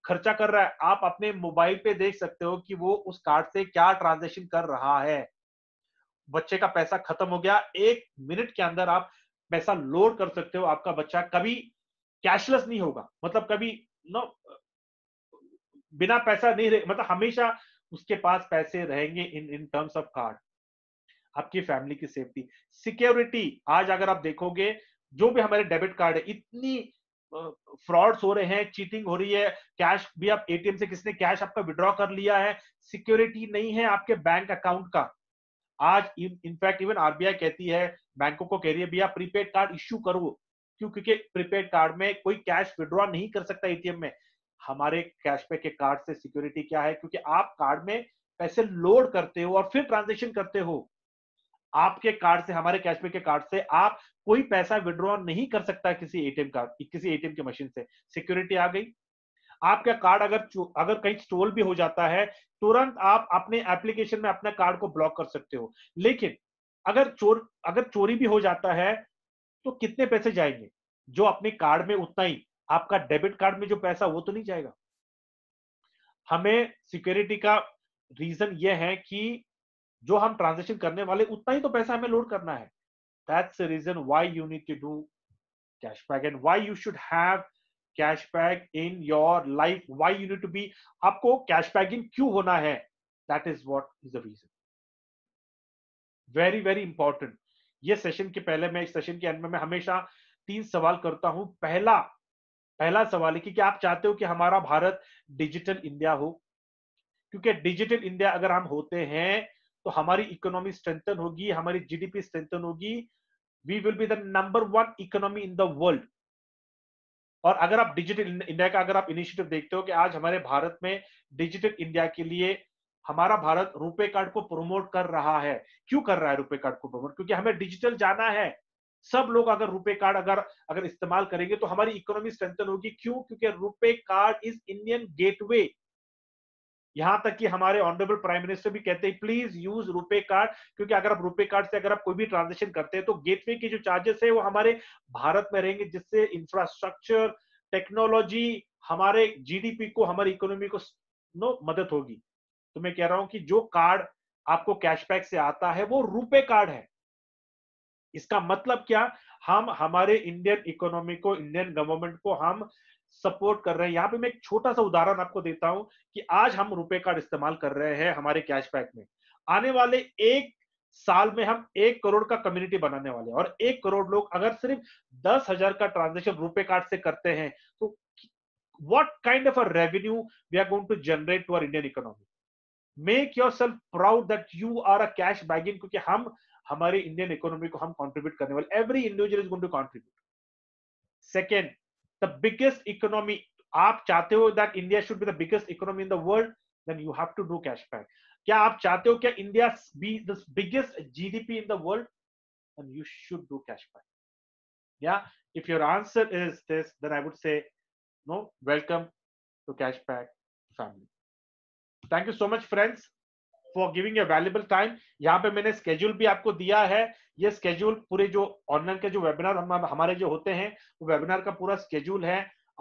खर्चा कर रहा है आप अपने मोबाइल पे देख सकते हो कि वो उस कार्ड से क्या ट्रांजेक्शन कर रहा है बच्चे का पैसा खत्म हो गया एक मिनट के अंदर आप पैसा लोड कर सकते हो आपका बच्चा कभी कैशलेस नहीं होगा मतलब कभी नो बिना पैसा नहीं रहे मतलब हमेशा उसके पास पैसे रहेंगे in in terms of card आपकी फैमिली की सेफ्टी सिक्योरिटी आज अगर आप देखोगे जो भी हमारे डेबिट कार्ड है इतनी फ्रॉड्स हो रहे हैं चीटिंग हो रही है कैश भी आप एटीएम से किसने कैश आपका विड्रॉ कर लिया है सिक्योरिटी नहीं है आपके बैंक अकाउंट का आज इनफैक्ट इवन आरबीआई कहती है बैंकों को कह रही है भैया प्रीपेड कार्ड इश्यू करो क्यों क्योंकि प्रीपेड कार्ड में कोई कैश विड्रॉ नहीं कर सकता एटीएम में हमारे कैशबैक के कार्ड से सिक्योरिटी क्या है क्योंकि आप कार्ड में पैसे लोड करते हो और फिर ट्रांजेक्शन करते हो आपके कार्ड से हमारे कैशबैक के कार्ड से आप कोई पैसा विड्रॉ नहीं कर सकता किसी एटीएम कार्ड किसी एटीएम की मशीन से सिक्योरिटी आ गई आपका कार्ड अगर अगर कहीं स्टोल भी हो जाता है तुरंत आप अपने एप्लीकेशन में अपना कार्ड को ब्लॉक कर सकते हो लेकिन अगर चोर अगर चोरी भी हो जाता है तो कितने पैसे जाएंगे जो अपने कार्ड में उतना ही आपका डेबिट कार्ड में जो पैसा वो तो नहीं जाएगा हमें सिक्योरिटी का रीजन ये है कि जो हम ट्रांजेक्शन करने वाले उतना ही तो पैसा हमें लोड करना है that's reason why you need to do cashback and why you should have cashback in your life why you need to be आपको कैशबैक इन क्यों होना है that is what is the reason very very important ये session के पहले मैं इस session के एंड में मैं हमेशा तीन सवाल करता हूं पहला पहला सवाल है कि क्या आप चाहते हो कि हमारा भारत डिजिटल इंडिया हो क्योंकि डिजिटल इंडिया अगर हम होते हैं तो हमारी इकोनॉमी स्ट्रेंथन होगी हमारी जीडीपी स्ट्रेंथन होगी we will be the number one economy in the world और अगर आप डिजिटल इंडिया का अगर आप इनिशिएटिव देखते हो कि आज हमारे भारत में डिजिटल इंडिया के लिए हमारा भारत रुपए कार्ड को प्रमोट कर रहा है क्यों कर रहा है रुपे कार्ड को प्रमोट क्योंकि हमें डिजिटल जाना है सब लोग अगर रुपे कार्ड अगर अगर इस्तेमाल करेंगे तो हमारी इकोनॉमी स्ट्रेंथन होगी क्यों क्योंकि रुपए कार्ड इज इंडियन गेटवे यहां तक कि हमारे ऑनरेबल प्राइम मिनिस्टर भी कहते हैं प्लीज यूज रुपे कार्ड क्योंकि अगर आप रुपे कार्ड से अगर आप कोई भी ट्रांजेक्शन करते हैं तो गेटवे के जो चार्जेस है वो हमारे भारत में रहेंगे जिससे इंफ्रास्ट्रक्चर टेक्नोलॉजी हमारे जीडीपी को हमारी इकोनॉमी को नो मदद होगी तो मैं कह रहा हूं कि जो कार्ड आपको कैशबैक से आता है वो रुपे कार्ड है इसका मतलब क्या हम हमारे इंडियन इकोनॉमी को इंडियन गवर्नमेंट को हम सपोर्ट कर रहे हैं यहाँ पे मैं एक छोटा सा उदाहरण आपको देता हूं कि आज हम रुपए कार्ड इस्तेमाल कर रहे हैं हमारे कैशबैक में आने वाले एक साल में हम एक करोड़ का कम्युनिटी बनाने वाले हैं और एक करोड़ लोग अगर सिर्फ दस हजार का ट्रांजेक्शन रुपए कार्ड से करते हैं तो kind of a revenue we are going to generate to our Indian economy make yourself proud that you are a cash bagging क्योंकि हम हमारे इंडियन इकोनॉमी को हम कॉन्ट्रीब्यूट करने वाले every individual is going to contribute second the biggest economy aap chahte ho that india should be the biggest economy in the world then you have to do cashback kya aap chahte ho kya india be the biggest gdp in the world then you should do cashback yeah if your answer is this then i would say no welcome to cashback family thank you so much friends for giving a valuable time यहाँ पे मैंने schedule भी आपको दिया है ये schedule पूरे जो ऑनलाइन के जो वेबिनार हम हमारे जो होते हैं वो वेबिनार का पूरा स्केड्यूल है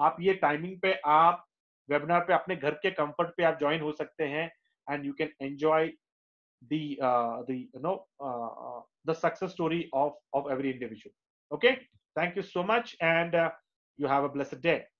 आप ये टाइमिंग पे आप वेबिनार पे अपने घर के कंफर्ट पे आप ज्वाइन हो सकते हैं and you can enjoy the uh, the you know uh, of success story of of every individual okay thank you so much and uh, you